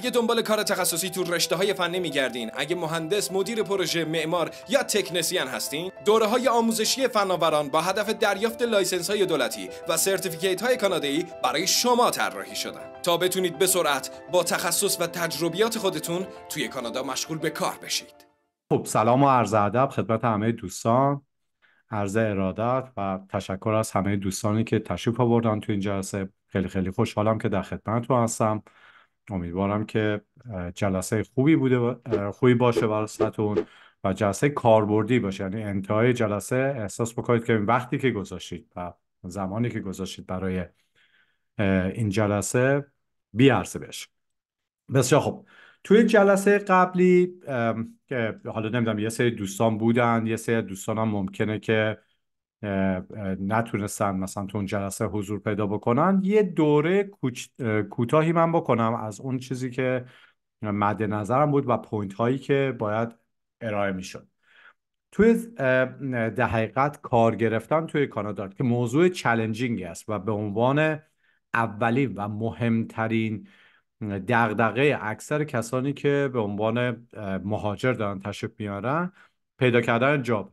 اگه دنبال کار تخصصی تو رشته های فنی میگردین اگه مهندس مدیر پروژه معمار یا تکنسین هستین دوره های آموزشی فناوران با هدف دریافت لایسنس های دولتی و سرتیفیکیت های کانادایی برای شما طراحی شدن تا بتونید به سرعت با تخصص و تجربیات خودتون توی کانادا مشغول به کار بشید خب سلام و عرض ادب خدمت همه دوستان عرض ارادت و تشکر از همه دوستانی که تشریف آوردن تو این جلسه خیلی خیلی خوشحالم که در خدمتتون هستم امیدوارم که جلسه خوبی بوده خوبی باشه براتون و جلسه کاربردی باشه یعنی انتهای جلسه احساس بکنید که این وقتی که گذاشتید و زمانی که گذاشتید برای این جلسه بیارزه بشه بسیار خب توی جلسه قبلی که حالا نمیدونم یه سری دوستان بودن یه سری دوستان هم ممکنه که نتونستن مثلا تو اون جلسه حضور پیدا بکنن یه دوره کوتاهی من بکنم از اون چیزی که مد نظرم بود و پوینت هایی که باید ارائه میشد توی در حقیقت کار گرفتن توی کانادا که موضوع چلنجینگی است و به عنوان اولین و مهمترین دغدغه اکثر کسانی که به عنوان مهاجر دارن تشریف میارن پیدا کردن جاب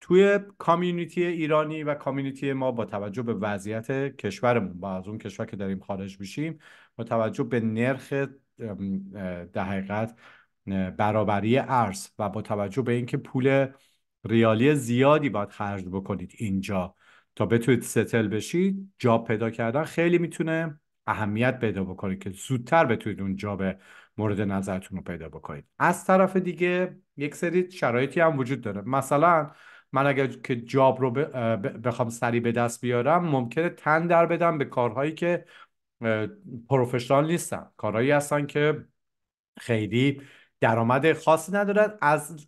توی کامیونیتی ایرانی و کامیونیتی ما با توجه به وضعیت کشورمون با از اون کشور که داریم خارج میشیم با توجه به نرخ در حقیقت برابری ارز و با توجه به اینکه پول ریالی زیادی باید خرج بکنید اینجا تا بتونید ستل بشید جاب پیدا کردن خیلی میتونه اهمیت پیدا بکنید که زودتر بتونید اون جاب مورد نظرتون رو پیدا بکنید از طرف دیگه یک سری شرایطی هم وجود داره مثلا من اگر که جاب رو بخوام سریع به دست بیارم ممکنه تن در بدم به کارهایی که پروفشنال نیستن کارهایی هستن که خیلی درآمد خاصی ندارن از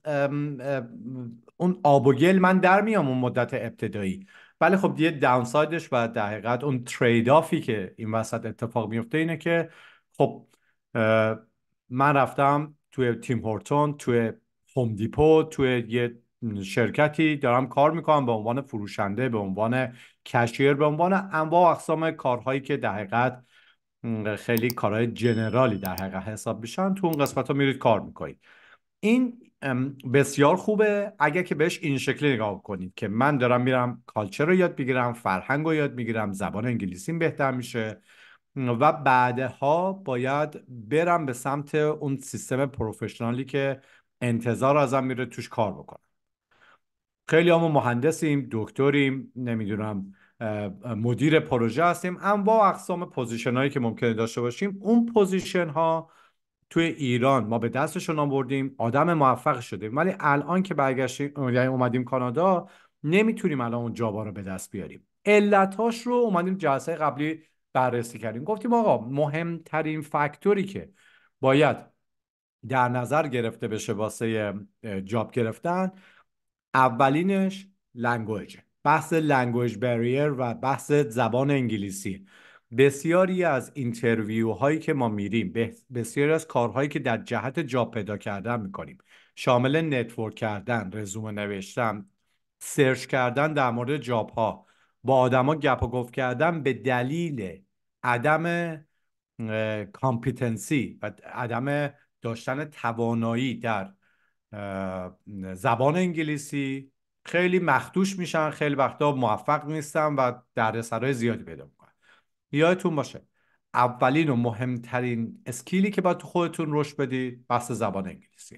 اون آب و گل من در میام اون مدت ابتدایی ولی خب دیگه داونسایدش و در حقیقت اون ترید آفی که این وسط اتفاق میفته اینه که خب من رفتم توی تیم هورتون توی هوم دیپو توی یه شرکتی دارم کار میکنم به عنوان فروشنده به عنوان کشیر به عنوان انواع و اقسام کارهایی که در حقیقت خیلی کارهای جنرالی در حقیقت حساب میشن تو اون قسمت ها میرید کار میکنید این بسیار خوبه اگر که بهش این شکلی نگاه کنید که من دارم میرم کالچر رو یاد میگیرم فرهنگ رو یاد میگیرم زبان انگلیسی بهتر میشه و بعدها باید برم به سمت اون سیستم پروفشنالی که انتظار ازم میره توش کار بکنم خیلی همون مهندسیم دکتریم نمیدونم مدیر پروژه هستیم با اقسام پوزیشن هایی که ممکنه داشته باشیم اون پوزیشن ها توی ایران ما به دستشون آوردیم آدم موفق شدیم ولی الان که برگشتیم یعنی اومدیم کانادا نمیتونیم الان اون جابا رو به دست بیاریم علتاش رو اومدیم جلسه قبلی بررسی کردیم گفتیم آقا مهمترین فکتوری که باید در نظر گرفته بشه واسه جاب گرفتن اولینش لنگویج بحث لنگویج بریر و بحث زبان انگلیسی بسیاری از اینترویو هایی که ما میریم بسیاری از کارهایی که در جهت جا پیدا کردن میکنیم شامل نتورک کردن رزومه نوشتن سرچ کردن در مورد جاب ها با آدما گپ و گفت کردن به دلیل عدم کامپیتنسی و عدم داشتن توانایی در زبان انگلیسی خیلی مخدوش میشن خیلی وقتا موفق نیستن و دردسرهای زیادی پیدا میکنن یادتون باشه اولین و مهمترین اسکیلی که باید تو خودتون رشد بدید بحث زبان انگلیسی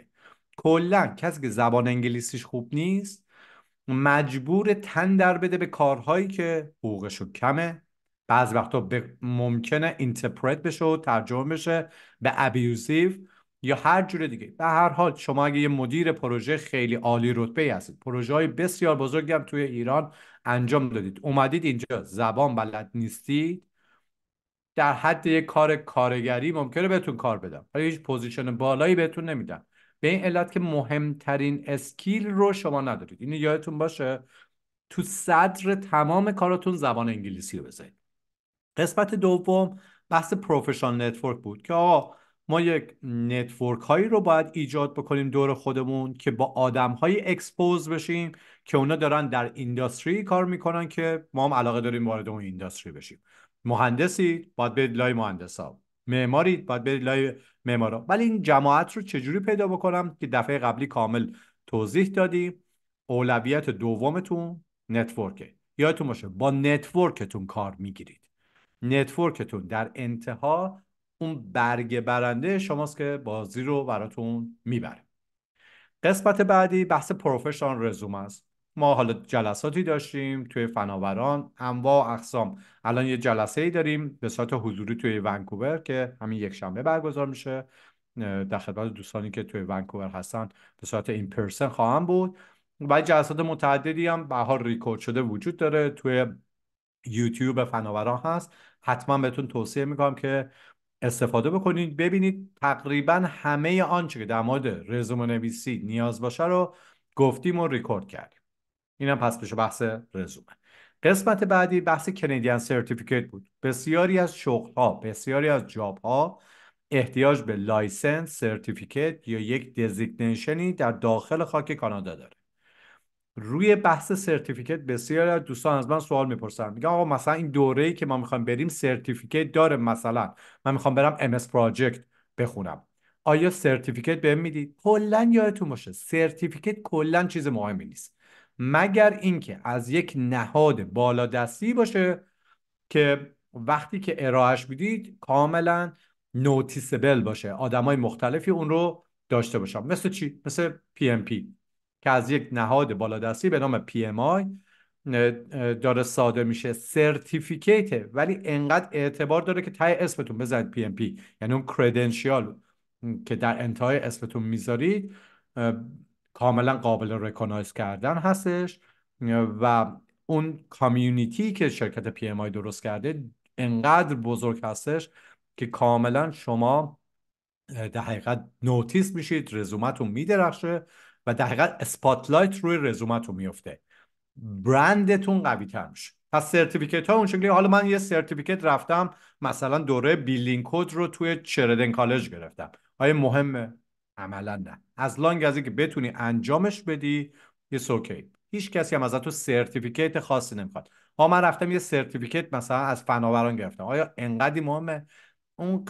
کلا کسی که زبان انگلیسیش خوب نیست مجبور تن در بده به کارهایی که حقوقش کمه بعض وقتا ممکنه اینترپرت بشه و ترجمه بشه به ابیوزیو یا هر جور دیگه به هر حال شما اگه یه مدیر پروژه خیلی عالی رتبه هستید پروژه های بسیار بزرگی هم توی ایران انجام دادید اومدید اینجا زبان بلد نیستید در حد یه کار کارگری ممکنه بهتون کار بدم ولی هیچ پوزیشن بالایی بهتون نمیدم به این علت که مهمترین اسکیل رو شما ندارید اینو یادتون باشه تو صدر تمام کاراتون زبان انگلیسی رو بزنید قسمت دوم بحث پروفشنال نتورک بود که آقا ما یک نتورک هایی رو باید ایجاد بکنیم دور خودمون که با آدم های اکسپوز بشیم که اونا دارن در اینداستری کار میکنن که ما هم علاقه داریم وارد اون اینداستری بشیم مهندسی باید برید لای مهندسا معماری باید برید لای معمارا ولی این جماعت رو چجوری پیدا بکنم که دفعه قبلی کامل توضیح دادیم اولویت دومتون نتورکه یادتون باشه با نتورکتون کار میگیرید نتورکتون در انتها اون برگ برنده شماست که بازی رو براتون میبره قسمت بعدی بحث پروفشنال رزوم است ما حالا جلساتی داشتیم توی فناوران انواع و اقسام الان یه جلسه ای داریم به صورت حضوری توی ونکوور که همین یک شنبه برگزار میشه در خدمت دوستانی که توی ونکوور هستن به صورت این پرسن خواهم بود و جلسات متعددی هم به حال ریکورد شده وجود داره توی یوتیوب فناوران هست حتما بهتون توصیه میکنم که استفاده بکنید ببینید تقریبا همه آنچه که در مورد رزومه نویسی نیاز باشه رو گفتیم و ریکورد کردیم اینم پس بشه بحث رزومه قسمت بعدی بحث کنیدین سرتیفیکیت بود بسیاری از شغل ها بسیاری از جاب ها احتیاج به لایسنس سرتیفیکیت یا یک دزیگنیشنی در داخل خاک کانادا داره روی بحث سرتیفیکت بسیار از دوستان از من سوال میپرسن میگن آقا مثلا این دوره ای که ما میخوایم بریم سرتیفیکت داره مثلا من میخوام برم ام اس پراجکت بخونم آیا سرتیفیکت بهم میدید کلا یادتون باشه سرتیفیکت کلا چیز مهمی نیست مگر اینکه از یک نهاد بالادستی باشه که وقتی که ارائهش میدید کاملا نوتیسبل باشه آدمای مختلفی اون رو داشته باشم مثل چی مثل پی ام پی که از یک نهاد بالادستی به نام PMI داره ساده میشه سرتیفیکیت ولی انقدر اعتبار داره که تای اسمتون بزنید پی ام پی یعنی اون کردنشیال که در انتهای اسمتون میذارید کاملا قابل رکونایز کردن هستش و اون کامیونیتی که شرکت پی ام آی درست کرده انقدر بزرگ هستش که کاملا شما در حقیقت نوتیس میشید رزومتون میدرخشه و در حقیقت اسپاتلایت روی رزومتون میفته برندتون قوی تر میشه پس سرتیفیکت ها اون شکلی حالا من یه سرتیفیکت رفتم مثلا دوره بیلینگ کد رو توی چردن کالج گرفتم آیا مهمه عملا نه از لانگ از اینکه بتونی انجامش بدی یه سوکی هیچ کسی هم از تو سرتیفیکت خاصی نمیخواد ها من رفتم یه سرتیفیکت مثلا از فناوران گرفتم آیا انقدی مهمه اون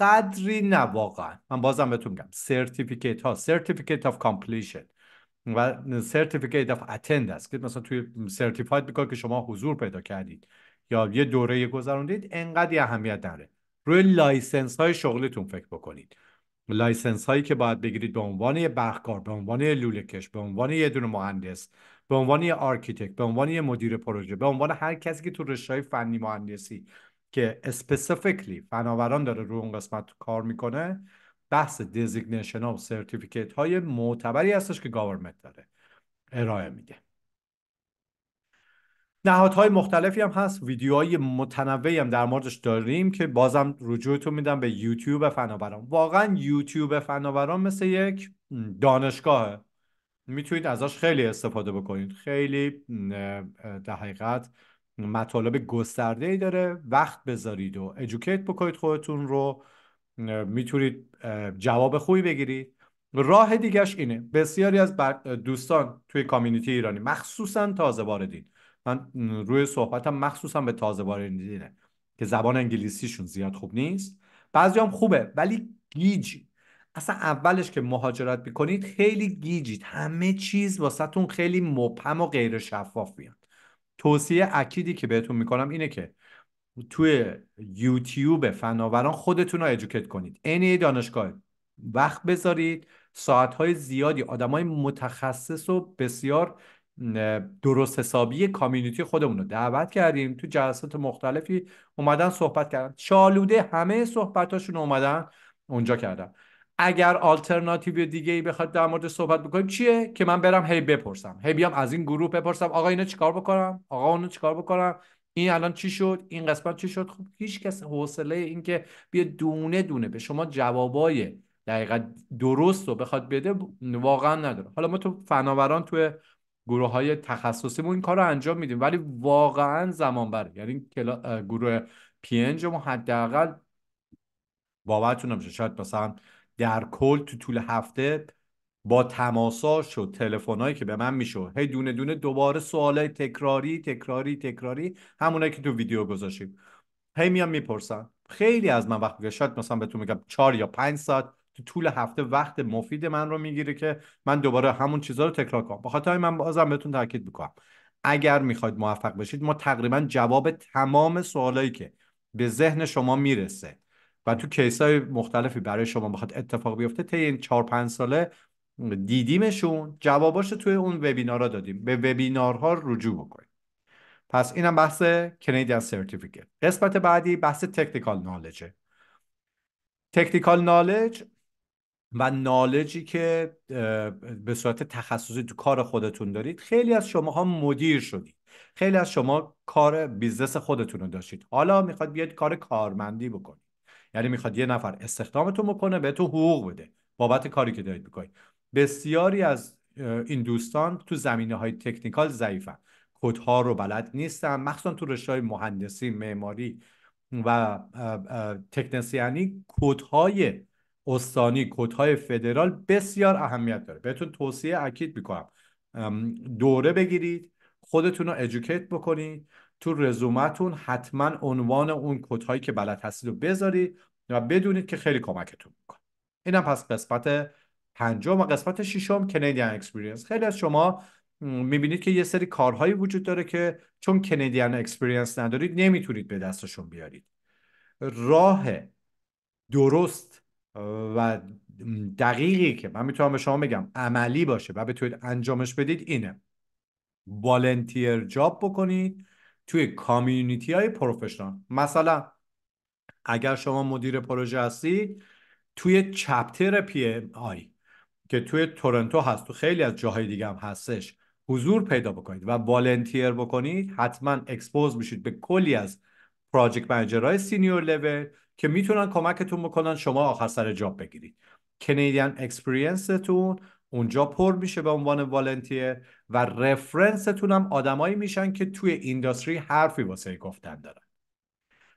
نه واقعا من بازم بهتون میگم سرتیفیکت ها سرتیفیکت آف کامپلیشن و سرتیفیکیت اف است که مثلا توی سرتیفاید میکنه که شما حضور پیدا کردید یا یه دوره گذروندید انقدر اهمیت داره روی لایسنس های شغلتون فکر بکنید لایسنس هایی که باید بگیرید به عنوان یه بخکار به عنوان یه لوله کش به عنوان یه دونه مهندس به عنوان یه آرکیتکت به عنوان یه مدیر پروژه به عنوان هر کسی که تو رشته های فنی مهندسی که اسپسیفیکلی فناوران داره روی اون قسمت کار میکنه بحث دزیگنیشن ها و سرتیفیکیت های معتبری هستش که گاورمنت داره ارائه میده نهادهای مختلفی هم هست ویدیوهای متنوعی هم در موردش داریم که بازم رجوعتون میدم به یوتیوب فناوران واقعا یوتیوب فناوران مثل یک دانشگاهه میتونید ازش خیلی استفاده بکنید خیلی در حقیقت مطالب گسترده ای داره وقت بذارید و ادوکیت بکنید خودتون رو میتونید جواب خوبی بگیرید راه دیگهش اینه بسیاری از دوستان توی کامیونیتی ایرانی مخصوصا تازه واردین من روی صحبتم مخصوصا به تازه واردینه که زبان انگلیسیشون زیاد خوب نیست بعضی هم خوبه ولی گیجی اصلا اولش که مهاجرت میکنید خیلی گیجید همه چیز واسهتون خیلی مبهم و غیر شفاف بیان توصیه اکیدی که بهتون میکنم اینه که توی یوتیوب فناوران خودتون رو ایجوکیت کنید اینه دانشگاه وقت بذارید ساعتهای زیادی آدمای متخصص و بسیار درست حسابی کامیونیتی خودمون رو دعوت کردیم تو جلسات مختلفی اومدن صحبت کردن چالوده همه صحبتاشون اومدن اونجا کردن اگر آلترناتیو دیگه ای بخواد در مورد صحبت بکنیم چیه که من برم هی بپرسم هی بیام از این گروه بپرسم آقا اینو چیکار بکنم آقا اونو چیکار بکنم این الان چی شد این قسمت چی شد خب هیچ کس حوصله اینکه بیا دونه دونه به شما جوابای دقیقا درست رو بخواد بده واقعا نداره حالا ما تو فناوران توی گروه های تخصصی این کار رو انجام میدیم ولی واقعا زمان بره یعنی کلا... گروه پینج ما حداقل باورتون نمیشه شاید مثلا در کل تو طول هفته با تماساش و تلفنایی که به من میشه هی دونه دونه دوباره سوالای تکراری تکراری تکراری همونایی که تو ویدیو گذاشتیم هی میام میپرسم خیلی از من وقت شاید مثلا بهتون میگم چهار یا پنج ساعت تو طول هفته وقت مفید من رو میگیره که من دوباره همون چیزها رو تکرار کنم بخاطر من بازم بهتون تاکید میکنم اگر میخواید موفق بشید ما تقریبا جواب تمام سوالایی که به ذهن شما میرسه و تو کیسای مختلفی برای شما بخواد اتفاق بیفته طی این 4 5 ساله دیدیمشون جواباش توی اون وبینارها دادیم به وبینارها رجوع بکنید پس اینم بحث کنیدین سرتیفیکت قسمت بعدی بحث تکنیکال نالجه تکنیکال نالج و نالجی که به صورت تخصصی تو کار خودتون دارید خیلی از شماها مدیر شدید خیلی از شما کار بیزنس خودتون رو داشتید حالا میخواد بیاد کار کارمندی بکنید یعنی میخواد یه نفر استخدامتون بکنه بهتون حقوق بده بابت کاری که دارید میکنید بسیاری از این دوستان تو زمینه های تکنیکال ضعیفن کدها رو بلد نیستن مخصوصا تو رشته های مهندسی معماری و تکنسیانی کدهای استانی های فدرال بسیار اهمیت داره بهتون توصیه اکید میکنم دوره بگیرید خودتون رو ادوکییت بکنید تو رزومتون حتما عنوان اون کدهایی که بلد هستید رو بذارید و بدونید که خیلی کمکتون میکنه اینم پس قسمت پنجم و قسمت ششم کندین اکسپریانس خیلی از شما میبینید که یه سری کارهایی وجود داره که چون کانادین اکسپریانس ندارید نمیتونید به دستشون بیارید راه درست و دقیقی که من میتونم به شما بگم عملی باشه و بتونید انجامش بدید اینه والنتیر جاب بکنید توی کامیونیتی های پروفشنال مثلا اگر شما مدیر پروژه هستید توی چپتر پی ام که توی تورنتو هست تو خیلی از جاهای دیگه هم هستش حضور پیدا بکنید و والنتیر بکنید حتما اکسپوز میشید به کلی از پراجکت منجرهای سینیور لول که میتونن کمکتون بکنن شما آخر سر جاب بگیرید کنیدین اکسپریانستون اونجا پر میشه به عنوان والنتیر و رفرنستون هم آدمایی میشن که توی اینداستری حرفی واسه گفتن دارن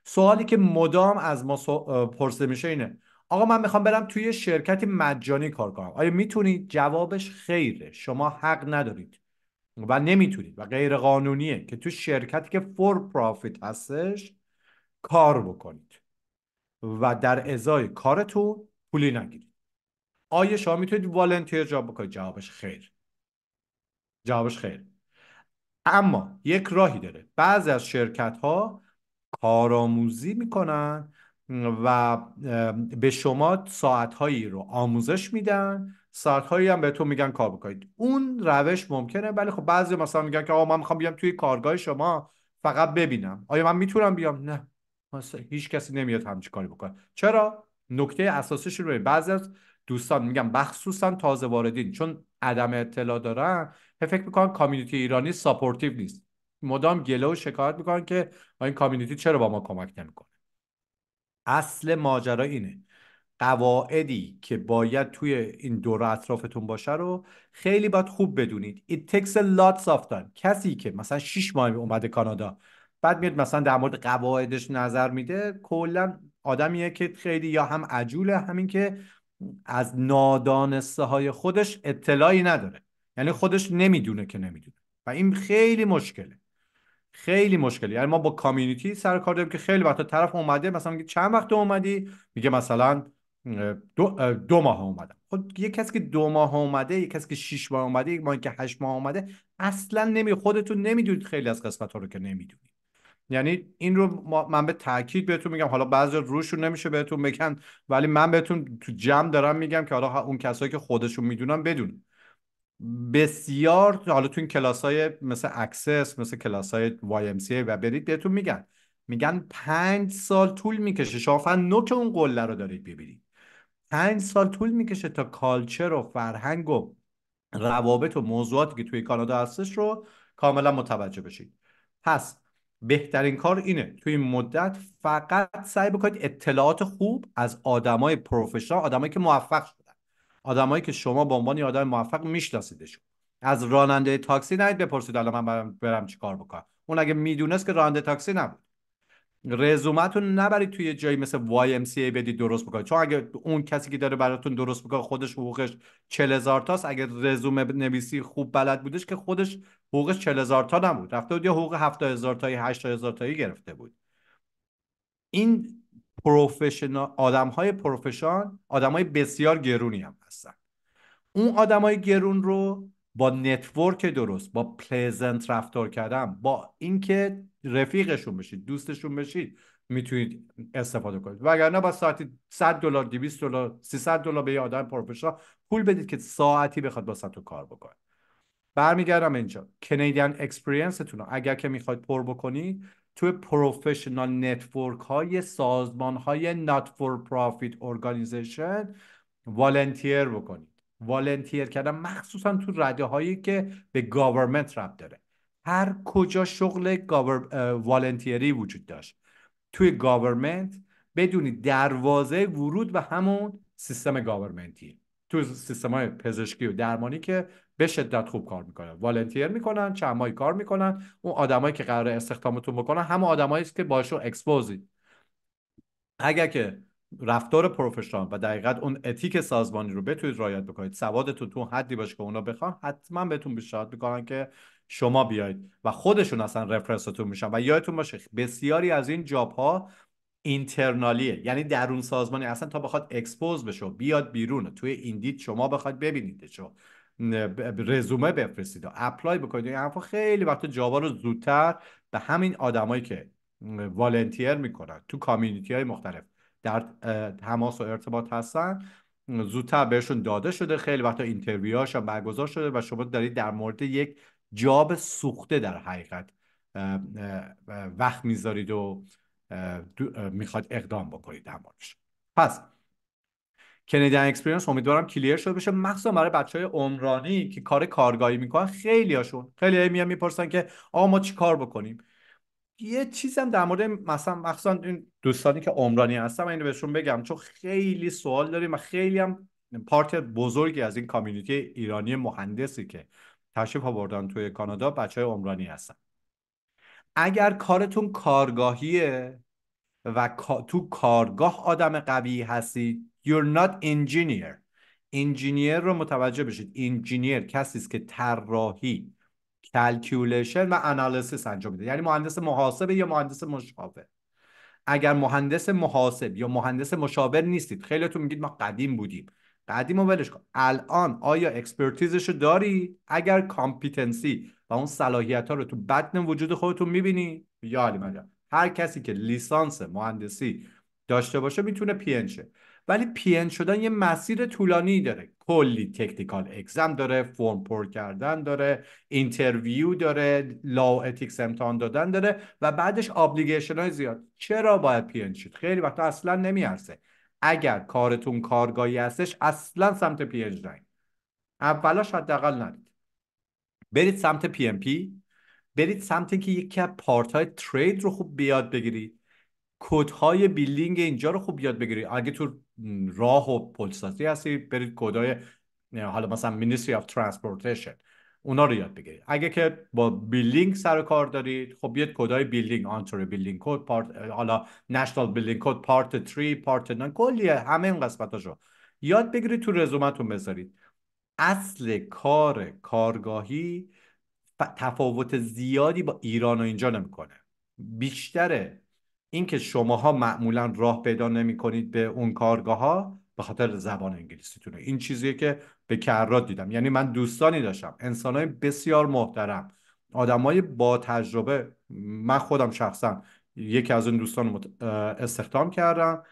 سوالی که مدام از ما پرسه میشه اینه آقا من میخوام برم توی شرکتی مجانی کار کنم آیا میتونید جوابش خیره شما حق ندارید و نمیتونید و غیر قانونیه که تو شرکتی که فور پرافیت هستش کار بکنید و در ازای کارتون پولی نگیرید آیا شما میتونید والنتیر جواب بکنید جوابش خیر جوابش خیر اما یک راهی داره بعضی از شرکت ها کارآموزی میکنن و به شما ساعتهایی رو آموزش میدن ساعتهایی هم به تو میگن کار بکنید اون روش ممکنه ولی خب بعضی مثلا میگن که آقا من میخوام بیام توی کارگاه شما فقط ببینم آیا من میتونم بیام نه مثلا هیچ کسی نمیاد همچین کاری بکنه چرا نکته اساسیش رو بعضی از دوستان میگن مخصوصا تازه واردین چون عدم اطلاع دارن فکر میکنن کامیونیتی ایرانی ساپورتیو نیست مدام گله و شکایت میکنن که این کامیونیتی چرا با ما کمک نمیکنه اصل ماجرا اینه قواعدی که باید توی این دوره اطرافتون باشه رو خیلی باید خوب بدونید it takes a lot of کسی که مثلا 6 ماه اومده کانادا بعد میاد مثلا در مورد قواعدش نظر میده کلا آدمیه که خیلی یا هم عجوله همین که از نادانسته های خودش اطلاعی نداره یعنی خودش نمیدونه که نمیدونه و این خیلی مشکله خیلی مشکلی یعنی ما با کامیونیتی سر کار داریم که خیلی وقتا طرف اومده مثلا میگه چند وقت اومدی میگه مثلا دو, دو ماه اومدم خود خب یک کسی که دو ماه اومده یک کسی که شش ماه اومده یک ماه که هشت ماه اومده اصلا نمی خودتون نمیدونید خیلی از قسمت ها رو که نمیدونید یعنی این رو من به تاکید بهتون میگم حالا بعضی روشون نمیشه بهتون بگن ولی من بهتون تو جمع دارم میگم که حالا اون کسایی که خودشون میدونن بدونن بسیار حالا تو این کلاس های مثل اکسس مثل کلاس های YMCA و برید بهتون میگن میگن پنج سال طول میکشه فقط نوک اون قله رو دارید ببینید پنج سال طول میکشه تا کالچر و فرهنگ و روابط و موضوعاتی که توی کانادا هستش رو کاملا متوجه بشید پس بهترین کار اینه توی این مدت فقط سعی بکنید اطلاعات خوب از آدمای پروفشنال آدمایی که موفق شد آدمایی که شما به عنوان آدم موفق میشناسیدشون از راننده تاکسی نید بپرسید الان من برم, برم چیکار بکنم اون اگه میدونست که راننده تاکسی نبود رزومتون نبرید توی جایی مثل ای بدید درست بکنید چون اگه اون کسی که داره براتون درست بکنه خودش حقوقش 40000 تاست اگه رزومه نویسی خوب بلد بودش که خودش حقوقش 40000 تا نبود رفته بود یا حقوق 70000 تایی 80000 تایی گرفته بود این پروفشنال آدم های پروفشان آدم های بسیار گرونی هم هستن اون آدم های گرون رو با نتورک درست با پلیزنت رفتار کردن با اینکه رفیقشون بشید دوستشون بشید میتونید استفاده کنید نه با ساعتی 100 دلار 200 دلار 300 دلار به یه آدم پروفشنال پول بدید که ساعتی بخواد با تو کار بکنه برمیگردم اینجا کنیدین اکسپریانستون اگر که میخواید پر بکنید توی پروفشنال نتورک های سازمان های نات فور پرافیت ارگانیزیشن والنتیر بکنید والنتیر کردن مخصوصا تو رده هایی که به گاورمنت رب داره هر کجا شغل گاور... والنتیری وجود داشت توی گاورمنت بدونید دروازه ورود و همون سیستم گاورمنتیه تو سیستم های پزشکی و درمانی که به شدت خوب کار میکنن والنتیر میکنن چند ماهی کار میکنن اون آدمایی که قرار استخدامتون بکنن هم آدمایی است که باشون اکسپوزید اگر که رفتار پروفشنال و دقیقت اون اتیک سازمانی رو بتونید رعایت بکنید سوادتون تو حدی باشه که اونا بخوان حتما بهتون پیشنهاد میکنن که شما بیاید و خودشون اصلا رفرنستون میشن و یادتون باشه بسیاری از این جاب ها اینترنالیه یعنی درون سازمانی اصلا تا بخواد اکسپوز بشه بیاد بیرون توی ایندید شما بخواد چه رزومه بفرستید و اپلای بکنید این خیلی وقت جاوا رو زودتر به همین آدمایی که والنتیر میکنن تو کامیونیتی های مختلف در تماس و ارتباط هستن زودتر بهشون داده شده خیلی وقتا اینترویو هم برگزار شده و شما دارید در مورد یک جاب سوخته در حقیقت وقت میذارید و میخواد اقدام بکنید در موردش پس کنیدین اکسپریانس امیدوارم کلیر شده بشه مخصوصا برای بچه های عمرانی که کار کارگاهی میکنن خیلی هاشون خیلی هایی میان میپرسن که آقا ما چی کار بکنیم یه چیزم در مورد مثلا مخصوصا این دوستانی که عمرانی هستم اینو بهشون بگم چون خیلی سوال داریم و خیلی هم پارت بزرگی از این کامیونیتی ایرانی مهندسی که تشریف آوردن توی کانادا بچه های عمرانی هستن اگر کارتون کارگاهیه و تو کارگاه آدم قوی هستید you're not engineer انجینیر رو متوجه بشید انجینیر کسی است که طراحی کلکیولیشن و انالیسیس انجام میده یعنی مهندس محاسبه یا مهندس مشاور اگر مهندس محاسب یا مهندس مشاور نیستید خیلیتون میگید ما قدیم بودیم قدیم و ولش کن الان آیا اکسپرتیزش رو داری اگر کامپیتنسی و اون صلاحیت ها رو تو بدن وجود خودتون میبینی یا علی هر کسی که لیسانس مهندسی داشته باشه میتونه پی شه ولی پی شدن یه مسیر طولانی داره کلی تکنیکال اگزم داره فرم پر کردن داره اینترویو داره لا اتیکس امتحان دادن داره و بعدش ابلیگیشن های زیاد چرا باید پی شید خیلی وقتا اصلا نمیارسه اگر کارتون کارگاهی هستش اصلا سمت پی اچ اولش حداقل ندید برید سمت پی ام پی برید سمت اینکه یکی از پارت های ترید رو خوب بیاد بگیرید کد های بیلینگ اینجا رو خوب یاد بگیرید اگه تو راه و پلسازی هستی برید کد های حالا مثلا Ministry of Transportation اونا رو یاد بگیرید اگه که با بیلینگ سر کار دارید خب بیاد های بیلینگ آنتر بیلینگ کد پارت حالا نشنال بیلینگ کد پارت 3 پارت 9 کلی همه این قسمتاشو یاد بگیرید تو رزومتون بذارید اصل کار کارگاهی تفاوت زیادی با ایران و اینجا نمیکنه بیشتره اینکه شماها معمولا راه پیدا نمی به اون کارگاه ها به خاطر زبان انگلیسیتونه این چیزیه که به کرات دیدم یعنی من دوستانی داشتم انسانهای بسیار محترم آدمای با تجربه من خودم شخصا یکی از اون دوستان استخدام کردم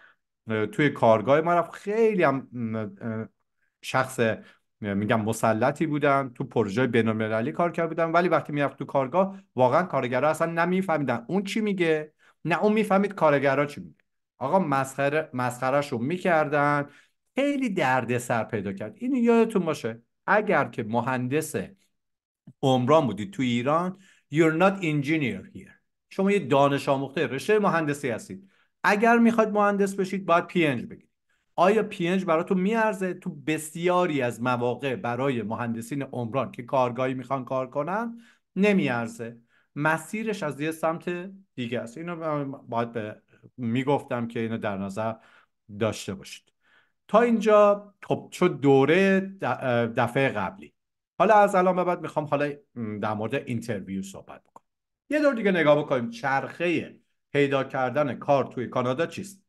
توی کارگاه ما خیلی هم شخص میگم مسلطی بودن تو پروژه بینالمللی کار کرده بودن ولی وقتی میرفت تو کارگاه واقعا کارگرها اصلا نمیفهمیدن اون چی میگه نه اون میفهمید کارگرا چی میگه آقا مسخره مسخرهش رو میکردن خیلی سر پیدا کرد این یادتون باشه اگر که مهندس عمران بودید تو ایران you're not engineer here شما یه دانش آموخته رشته مهندسی هستید اگر میخواد مهندس بشید باید پی بگیرید آیا پینج برای تو میارزه تو بسیاری از مواقع برای مهندسین عمران که کارگاهی میخوان کار کنن نمیارزه مسیرش از یه سمت دیگه است اینو باید به میگفتم که اینو در نظر داشته باشید تا اینجا خب دوره دفعه قبلی حالا از الان بعد میخوام حالا در مورد اینترویو صحبت بکنم یه دور دیگه نگاه بکنیم چرخه پیدا کردن کار توی کانادا چیست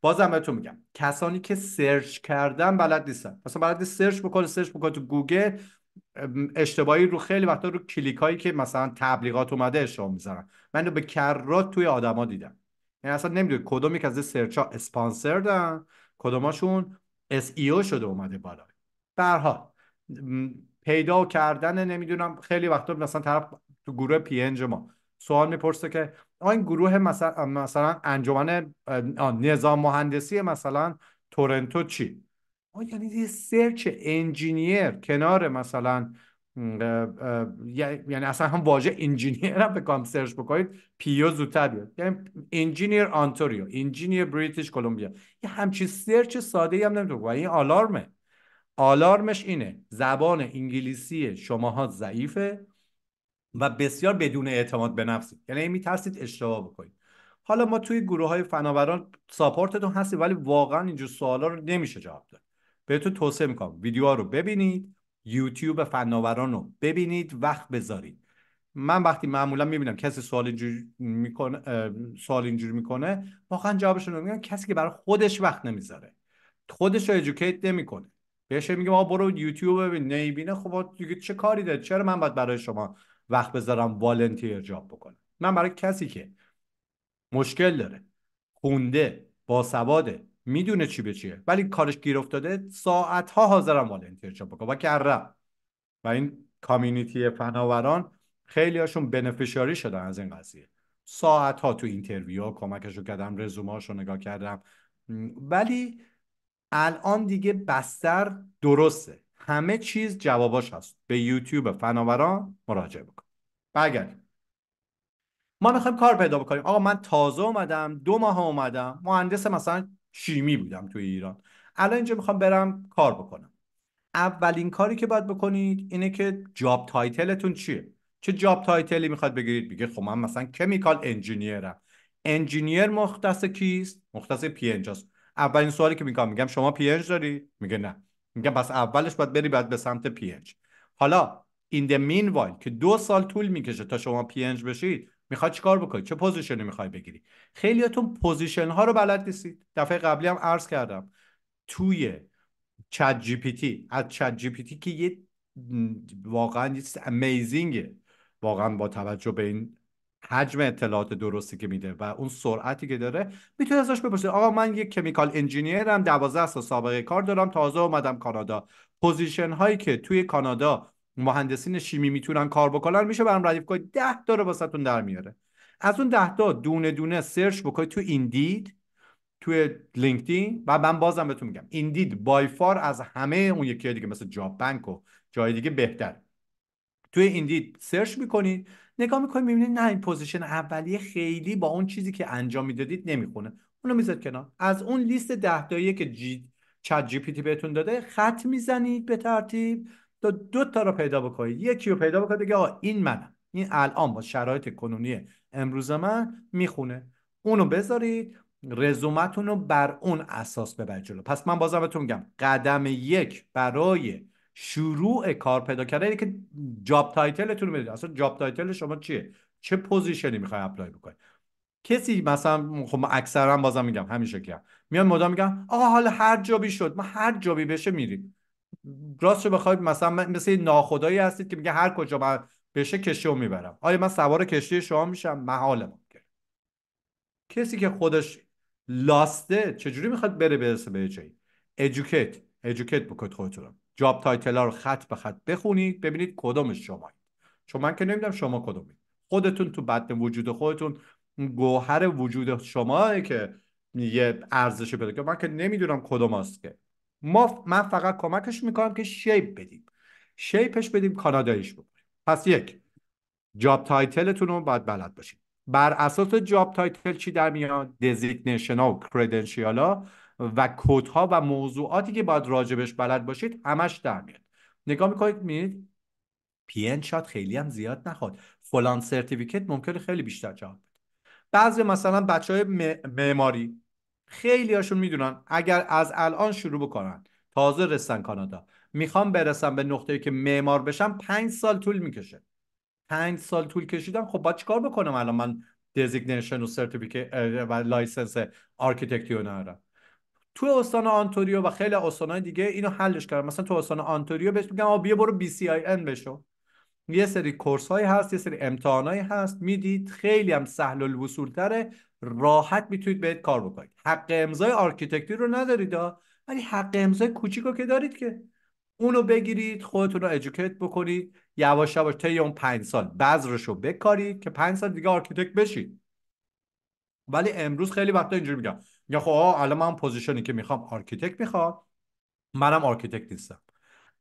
بازم بهتون میگم کسانی که سرچ کردن بلد نیستن مثلا بلد سرچ بکنه سرچ بکنه تو گوگل اشتباهی رو خیلی وقتا رو کلیک هایی که مثلا تبلیغات اومده اشتباه میذارن من رو به کرات توی آدما دیدم یعنی اصلا نمیدونی کدوم یک از سرچ ها کدامشون کدوماشون او e شده اومده بالا برها پیدا کردن نمیدونم خیلی وقتا مثلا طرف تو گروه پی ما سوال میپرسه که این گروه مثلا, مثلا انجمن نظام مهندسی مثلا تورنتو چی یعنی یه سرچ انجینیر کنار مثلا یعنی،, یعنی اصلا هم واژه انجینیر هم بکنم سرچ بکنید پیو زودتر بیاد یعنی انجینیر آنتوریو انجینیر بریتیش کلمبیا یه همچین سرچ ساده ای هم نمیتونه این آلارمه آلارمش اینه زبان انگلیسی شماها ضعیفه و بسیار بدون اعتماد به نفسید یعنی میترسید اشتباه بکنید حالا ما توی گروه های فناوران ساپورتتون هستیم ولی واقعا اینجور سوالا رو نمیشه جواب داد بهتون توصیه میکنم ویدیوها رو ببینید یوتیوب فناوران رو ببینید وقت بذارید من وقتی معمولا میبینم کسی سوال اینجوری میکنه سوال اینجوری میکنه واقعا جوابش رو میگم کسی که برای خودش وقت نمیذاره خودش رو ادوکییت نمیکنه بهش میگم آقا برو یوتیوب ببین نمیبینه خب دیگه چه کاری داره چرا من باید برای شما وقت بذارم والنتیر جاب بکنم من برای کسی که مشکل داره خونده باسواده میدونه چی به چیه ولی کارش گیر افتاده ساعت ها حاضرم والنتیر جاب بکنم و کرم و این کامیونیتی فناوران خیلی هاشون بنفشاری شدن از این قضیه ساعت ها تو اینترویو کمکش رو کردم رزومه رو نگاه کردم ولی الان دیگه بستر درسته همه چیز جواباش هست به یوتیوب فناوران مراجعه بکن بگرد ما میخوایم کار پیدا بکنیم آقا من تازه اومدم دو ماه اومدم مهندس مثلا شیمی بودم توی ایران الان اینجا میخوام برم کار بکنم اولین کاری که باید بکنید اینه که جاب تایتلتون چیه چه جاب تایتلی میخواد بگیرید بگه خب من مثلا کمیکال انجینیرم انجینیر مختص کیست مختص پی اولین سوالی که میگم میگم شما پی داری میگه نه میگم پس اولش باید بری بعد به سمت پی اچ حالا این مین meanwhile که دو سال طول میکشه تا شما پی بشید میخواد چیکار بکنی چه پوزیشنی میخوای بگیری خیلیاتون پوزیشن ها رو بلد نیستید دفعه قبلی هم عرض کردم توی چت جی پی تی از چت جی پی تی که یه واقعا امیزینگه واقعا با توجه به این حجم اطلاعات درستی که میده و اون سرعتی که داره میتونه ازش بپرسید آقا من یک کمیکال انجینیرم 12 سال سابقه کار دارم تازه اومدم کانادا پوزیشن هایی که توی کانادا مهندسین شیمی میتونن کار بکنن میشه برام ردیف کنید 10 تا رو واسهتون در میاره از اون 10 تا دونه دونه سرچ بکنید تو ایندید توی لینکدین و من بازم بهتون میگم ایندید بای از همه اون یکی دیگه مثل جاب بنک و جای دیگه بهتر. توی ایندید سرچ میکنید نگاه میکنید میبینید نه این پوزیشن اولیه خیلی با اون چیزی که انجام میدادید نمیخونه اونو میذارید کنار از اون لیست ده تایی که جی چت جی پی تی بهتون داده خط میزنید به ترتیب تا دو تا رو پیدا بکنید یکی رو پیدا بکنید دیگه این منم این الان با شرایط کنونی امروز من میخونه اونو بذارید رزومتون رو بر اون اساس ببرید جلو پس من بازم بهتون میگم قدم یک برای شروع کار پیدا کردن اینه که جاب تایتلتون رو بدید اصلا جاب تایتل شما چیه چه پوزیشنی میخوای اپلای بکنی کسی مثلا خب من اکثرا بازم میگم همیشه که هم. میان مدام میگم آقا حالا هر جابی شد ما هر جابی بشه میریم راست رو بخواید مثلا مثل ناخدایی هستید که میگه هر کجا من بشه کشتی رو میبرم آیا من سوار کشتی شما میشم محال ممکن کسی که خودش لاسته چجوری میخواد بره برسه به جایی ادوکیت ادوکیت بکنید خودتون جاب تایتل ها رو خط به خط بخونید ببینید کدومش شمایید چون من که نمیدونم شما کدومید خودتون تو بدن وجود خودتون گوهر وجود شما که یه ارزش پیدا کنه من که نمیدونم کدوم هست که ما من فقط کمکش میکنم که شیپ بدیم شیپش بدیم کاناداییش بکنیم پس یک جاب تایتلتون رو باید بلد باشید بر اساس جاب تایتل چی در میاد دزیگنیشن ها و کردنشیال ها و کودها و موضوعاتی که باید راجبش بلد باشید همش در میاد نگاه میکنید میبینید پی شاید خیلی هم زیاد نخواد فلان سرتیفیکت ممکنه خیلی بیشتر جواب بده بعضی مثلا بچه های معماری خیلی هاشون میدونن اگر از الان شروع بکنن تازه رسن کانادا میخوام برسم به نقطه که معمار بشم پنج سال طول میکشه پنج سال طول کشیدم خب با چیکار بکنم الان من دزیگنیشن و سرتیفیکت و لایسنس تو استان آنتوریو و خیلی استانهای دیگه اینو حلش کردن مثلا تو استان آنتوریو بهش میگن بیا برو بی سی آی ان بشو یه سری کورس هایی هست یه سری امتحانایی هست میدید خیلی هم سهل الوصول تره راحت میتونید بهت کار بکنید حق امضای آرکیتکتی رو ندارید ولی حق امضای کوچیکو که دارید که اونو بگیرید خودتون رو ادوکیت بکنید یواش یواش طی اون پنج سال بذرش رو بکارید که پنج سال دیگه آرکیتکت بشید ولی امروز خیلی وقتا اینجوری میگم یا خب الان من پوزیشنی که میخوام آرکیتکت میخواد منم آرکیتکت نیستم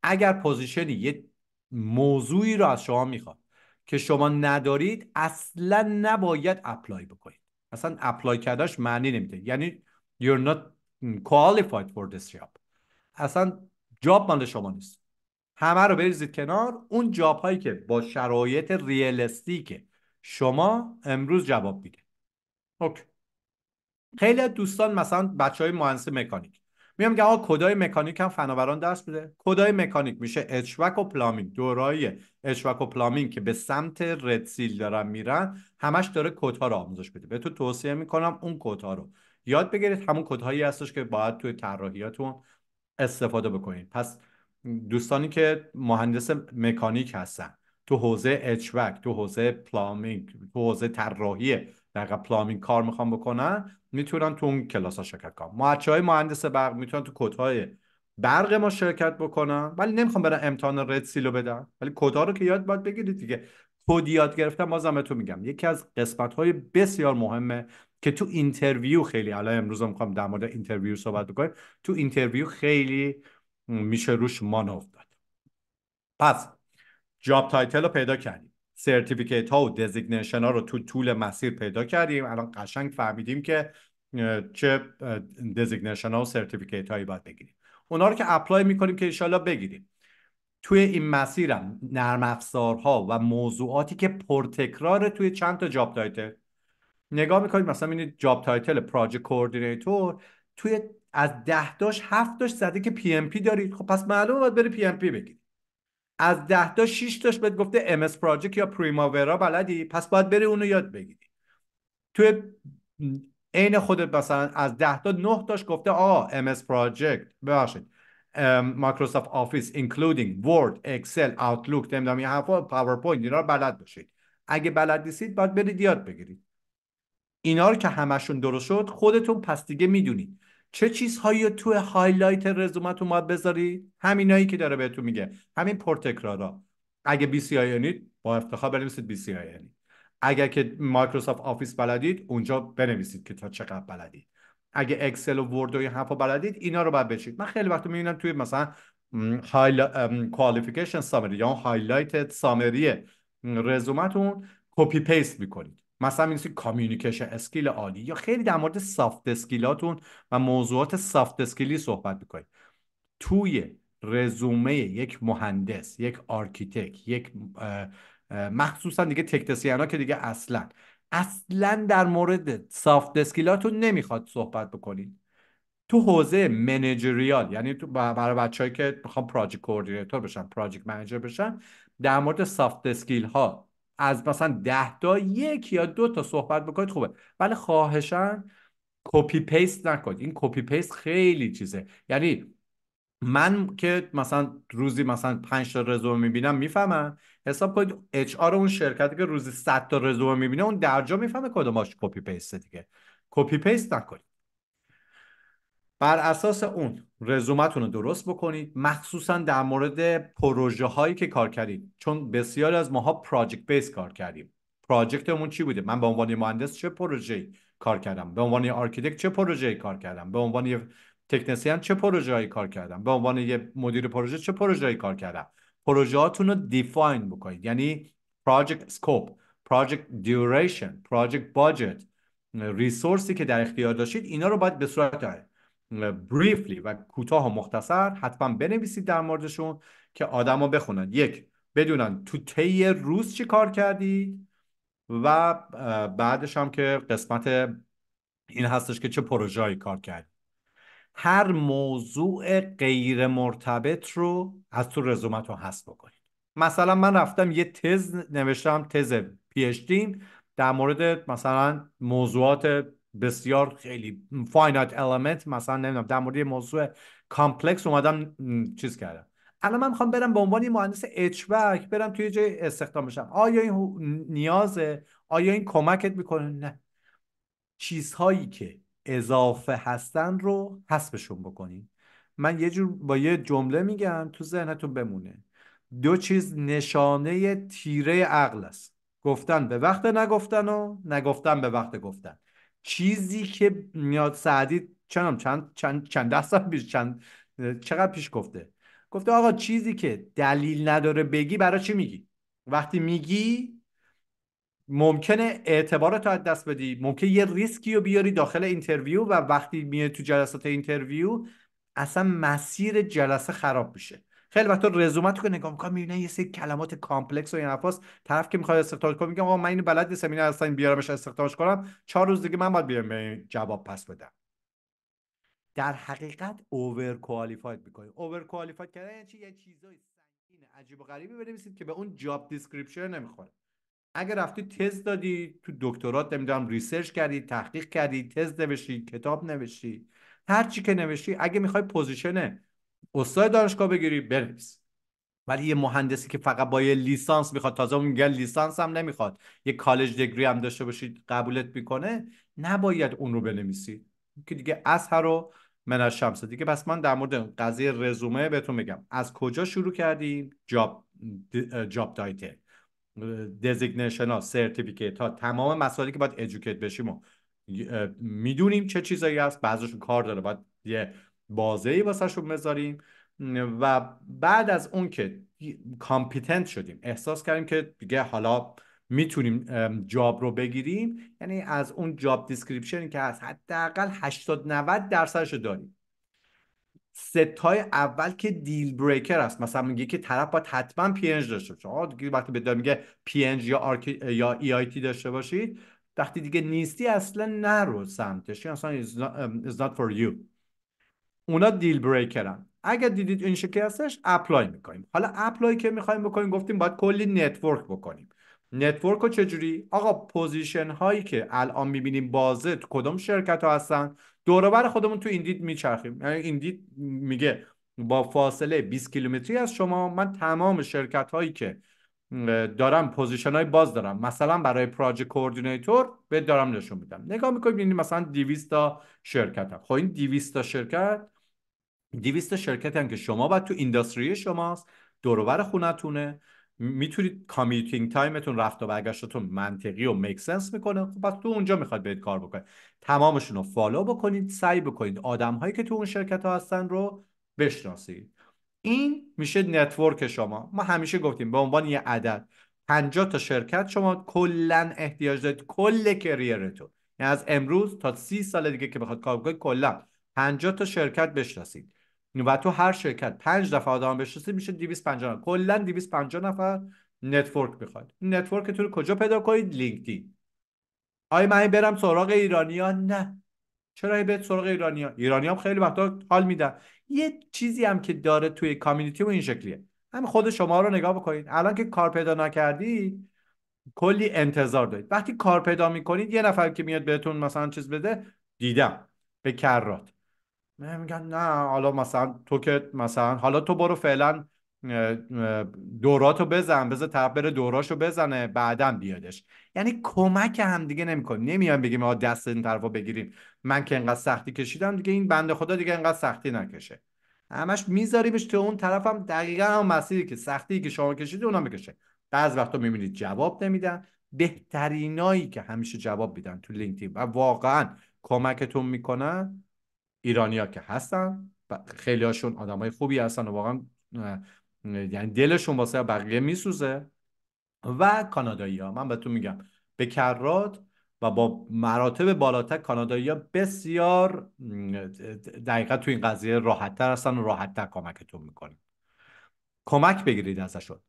اگر پوزیشنی یه موضوعی رو از شما میخواد که شما ندارید اصلا نباید اپلای بکنید اصلا اپلای کردنش معنی نمیده یعنی you're not qualified for this job اصلا جاب مال شما نیست همه رو بریزید کنار اون جاب هایی که با شرایط که شما امروز جواب میده اوکی خیلی دوستان مثلا بچه های مکانیک میام که آقا کدای مکانیک هم فناوران درس بده کدای مکانیک میشه اچوک و پلامینگ دورای اچوک و پلامینگ که به سمت ردسیل دارن میرن همش داره کدها رو آموزش بده به تو توصیه میکنم اون کدها رو یاد بگیرید همون کدهایی هستش که باید توی طراحیاتون استفاده بکنید پس دوستانی که مهندس مکانیک هستن تو حوزه اچوک تو حوزه پلامینگ تو حوزه طراحی در پلامینگ کار میخوام بکنن میتونن تو اون کلاس ها شرکت کنن ما های مهندس برق میتونن تو کد های برق ما شرکت بکنن ولی نمیخوام برن امتحان رد سیلو بدن ولی کد رو که یاد باید بگیرید دیگه کد یاد گرفتن بازم تو میگم یکی از قسمت های بسیار مهمه که تو اینترویو خیلی الان امروز میخوام در مورد اینترویو صحبت بکنم تو اینترویو خیلی میشه روش مانو داد پس جاب تایتل رو پیدا کردیم سرتیفیکیت ها و دزیگنیشن ها رو تو طول مسیر پیدا کردیم الان قشنگ فهمیدیم که چه دزیگنیشن ها و سرتیفیکیت هایی باید بگیریم اونا رو که اپلای میکنیم که ایشالا بگیریم توی این مسیرم نرم ها و موضوعاتی که پرتکرار توی چند تا جاب تایتل نگاه میکنید مثلا این جاب تایتل پراجکت کوردینیتور توی از ده داشت هفت داشت زده که پی ام پی دارید خب پس معلومه باید بری پی ام از 10 تا 6 تاش بهت گفته ام اس پراجکت یا پریماورا بلدی پس باید بری اونو یاد بگیری تو عین خودت مثلا از 10 تا 9 تاش گفته آ ام اس پراجکت ببخشید مایکروسافت آفیس اینکلودینگ ورد اکسل اوتلوک نمیدونم این حرفا پاورپوینت اینا رو بلد باشید اگه بلد نیستید باید برید یاد بگیرید اینا رو که همشون درست شد خودتون پس دیگه میدونید چه چیزهایی تو هایلایت رزومت ما بذاری همینایی که داره بهتون میگه همین پرتکرارا اگه بی سی آینید با افتخار بنویسید بی سی اگر که مایکروسافت آفیس بلدید اونجا بنویسید که تا چقدر بلدید اگه اکسل و ورد و حرفا بلدید اینا رو باید بچید من خیلی وقت میبینم توی مثلا کوالیفیکیشن سامری یا هایلایت سامری رزومتون کپی پیست میکنید مثلا می‌نویسید کامیونیکیشن اسکیل عالی یا خیلی در مورد سافت اسکیلاتون و موضوعات سافت اسکیلی صحبت میکنید توی رزومه یک مهندس یک آرکیتک یک مخصوصا دیگه ها که دیگه اصلا اصلا در مورد سافت اسکیلاتون نمیخواد صحبت بکنید تو حوزه منیجریال یعنی تو برای بچه‌ای که میخوان پراجکت کوردینیتور بشن پراجکت منیجر بشن در مورد سافت اسکیل ها از مثلا ده تا یک یا دو تا صحبت بکنید خوبه ولی خواهشن کپی پیست نکنید این کپی پیست خیلی چیزه یعنی من که مثلا روزی مثلا 5 تا رزومه میبینم میفهمم حساب کنید اچ آر اون شرکتی که روزی 100 تا رزومه میبینه اون درجا میفهمه کدوماش کپی پیسته دیگه کپی پیست نکنید بر اساس اون رزومتون رو درست بکنید مخصوصا در مورد پروژه هایی که کار کردید چون بسیاری از ماها پراجکت بیس کار کردیم پراجکتمون چی بوده من به عنوان مهندس چه پروژه‌ای کار کردم به عنوان آرکیتکت چه پروژه‌ای کار کردم به عنوان تکنسین چه پروژه‌ای کار کردم به عنوان یه مدیر پروژه چه پروژه‌ای کار کردم پروژه رو دیفاین بکنید یعنی پراجکت اسکوپ پراجکت دیوریشن پراجکت باجت ریسورسی که در اختیار داشتید اینا رو باید به صورت بریفلی و کوتاه و مختصر حتما بنویسید در موردشون که آدما بخونن یک بدونن تو طی روز چی کار کردید و بعدش هم که قسمت این هستش که چه پروژه‌ای کار کردید هر موضوع غیر مرتبط رو از تو رزومتون حذف بکنید مثلا من رفتم یه تز نوشتم تز پی در مورد مثلا موضوعات بسیار خیلی فاینایت المنت مثلا نمیدونم در مورد موضوع کامپلکس اومدم چیز کردم الان من میخوام برم به عنوان یه مهندس اچ برم توی جای استخدام بشم آیا این نیازه آیا این کمکت میکنه نه چیزهایی که اضافه هستن رو حسبشون بکنین من یه جور با یه جمله میگم تو ذهنتون بمونه دو چیز نشانه تیره عقل است گفتن به وقت نگفتن و نگفتن به وقت گفتن چیزی که میاد سعدی چند چند چند چند پیش چند چقدر پیش گفته گفته آقا چیزی که دلیل نداره بگی برای چی میگی وقتی میگی ممکنه اعتبار از دست بدی ممکنه یه ریسکی رو بیاری داخل اینترویو و وقتی میاد تو جلسات اینترویو اصلا مسیر جلسه خراب میشه خیلی وقتا رزومت رو نگاه میکنم میبینه یه سری کلمات کامپلکس و این حرفاست طرف که میخواد استخدام کنم میگم آقا من اینو بلد نیستم اینو اصلا بیارمش استخدامش کنم چهار روز دیگه من باید بیام جواب پس بدم در حقیقت اوور کوالیفاید میکنی اوور کوالیفاید کردن یعنی چی یه چیزای سنگین عجیب و غریبی بنویسید که به اون جاب دیسکریپشن نمیخوره اگر رفتی تز دادی تو دکترات نمیدونم ریسرچ کردی تحقیق کردی تز نوشتی کتاب نوشتی هر چی که نوشتی اگه میخوای پوزیشن استاد دانشگاه بگیری بنویس ولی یه مهندسی که فقط با یه لیسانس میخواد تازه میگن لیسانس هم نمیخواد یه کالج دگری هم داشته باشید قبولت میکنه نباید اون رو بنویسی که دیگه از هر رو من از شمسه دیگه پس من در مورد قضیه رزومه بهتون میگم از کجا شروع کردیم جاب جاب تایتل دزیگنیشن ها سرتیفیکیت ها تمام مسائلی که باید ادوکیت بشیم و میدونیم چه چیزایی هست بعضیشون کار داره باید یه بازه ای واسه بذاریم و بعد از اون که کامپیتنت شدیم احساس کردیم که دیگه حالا میتونیم جاب رو بگیریم یعنی از اون جاب دیسکریپشنی که از حداقل 80 90 درصدش رو داریم ست اول که دیل بریکر است مثلا میگه که طرف باید حتما پی داشته باشه دیگه وقتی به میگه پی انج یا یا ای آی تی داشته باشید وقتی دیگه نیستی اصلا نرو سمتش یعنی اصلا is not, اونا دیل بریکرن اگر دیدید این شکلی هستش اپلای میکنیم حالا اپلای که میخوایم بکنیم گفتیم باید کلی نتورک بکنیم نتورک رو چجوری آقا پوزیشن هایی که الان میبینیم بازه تو کدوم شرکت ها هستن دوروبر خودمون تو ایندید میچرخیم یعنی ایندید میگه با فاصله 20 کیلومتری از شما من تمام شرکت هایی که دارم پوزیشن های باز دارم مثلا برای پروژه کوردیناتور به دارم نشون میدم نگاه میکنید یعنی مثلا 200 خب تا شرکت هم. خب این تا شرکت دیویست شرکتی هم که شما باید تو اینداستری شماست دوروبر خونتونه میتونید کامیوتینگ تایمتون رفت و برگشتتون منطقی و میکسنس میکنه خب تو اونجا میخواد بهت کار بکنید تمامشون رو فالو بکنید سعی بکنید آدم هایی که تو اون شرکت ها هستن رو بشناسید این میشه نتورک شما ما همیشه گفتیم به عنوان یه عدد 50 تا شرکت شما کلا احتیاج دارید کل کریرتون یعنی از امروز تا سی سال دیگه که بخواد کار بکنید کلا 50 تا شرکت بشناسید و تو هر شرکت 5 دفعه آدم بشناسی میشه 250 کلا 250 نفر نتورک میخواد این نتورک رو کجا پیدا کنید لینکدین آیا من برم سراغ ایرانیان نه چرا بهت سراغ ایرانی ایرانیان خیلی وقتا حال میدن یه چیزی هم که داره توی کامیونیتی و این شکلیه همین خود شما رو نگاه بکنید الان که کار پیدا نکردی کلی انتظار دارید وقتی کار پیدا میکنید یه نفر که میاد بهتون مثلا چیز بده دیدم به کرات میگن نه حالا مثلا تو که مثلا حالا تو برو فعلا دوراتو بزن بذار طرف بره دوراشو بزنه بعدا بیادش یعنی کمک هم دیگه نمیکن نمیان بگیم ما دست این طرفو بگیریم من که انقدر سختی کشیدم دیگه این بنده خدا دیگه انقدر سختی نکشه همش میذاریمش تو اون طرفم دقیقا هم مسیری که سختی که شما کشیدی اونا میکشه بعض وقتا میبینید جواب نمیدن بهترینایی که همیشه جواب میدن تو لینکدین و واقعا کمکتون میکنن ایرانیا که هستن خیلی هاشون آدم های خوبی هستن و واقعا یعنی دلشون واسه بقیه میسوزه و کانادایی ها من بهتون میگم به کرات و با مراتب بالاتر کانادایی ها بسیار دقیقا تو این قضیه راحتتر هستن و راحتتر کمکتون میکنن کمک بگیرید ازشون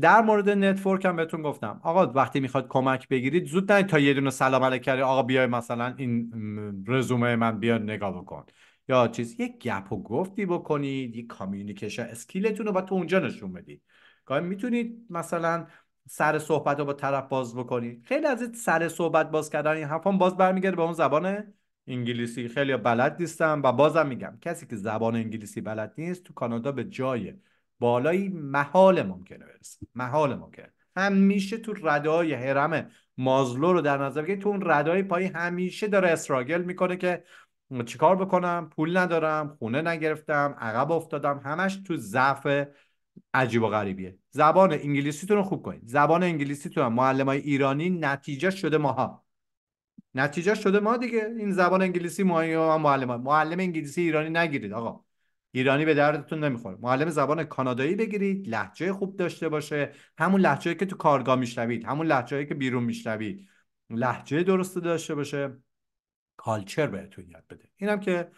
در مورد نتورک هم بهتون گفتم آقا وقتی میخواد کمک بگیرید زود نه تا یه دونه سلام علیک آقا بیای مثلا این رزومه من بیا نگاه بکن یا چیز یک گپ و گفتی بکنید یک کامیونیکیشن اسکیلتون رو با تو اونجا نشون بدید گاهی میتونید مثلا سر صحبت رو با طرف باز بکنید خیلی از این سر صحبت باز کردن این حرفان باز برمیگرده به اون زبان انگلیسی خیلی بلد نیستم و بازم میگم کسی که زبان انگلیسی بلد نیست تو کانادا به جای بالایی محال ممکنه برسه محال ممکنه همیشه تو ردای حرم مازلو رو در نظر بگیرید تو اون ردای پایی همیشه داره استراگل میکنه که چیکار بکنم پول ندارم خونه نگرفتم عقب افتادم همش تو ضعف عجیب و غریبیه زبان انگلیسیتون رو خوب کنید زبان انگلیسیتون معلم های ایرانی نتیجه شده ماها نتیجه شده ما دیگه این زبان انگلیسی ما معلم معلم انگلیسی ایرانی نگیرید آقا ایرانی به دردتون نمیخوره معلم زبان کانادایی بگیرید لحجه خوب داشته باشه همون لحجه که تو کارگاه میشنوید همون لحجه که بیرون میشنوید لحجه درست داشته باشه کالچر بهتون یاد بده اینم که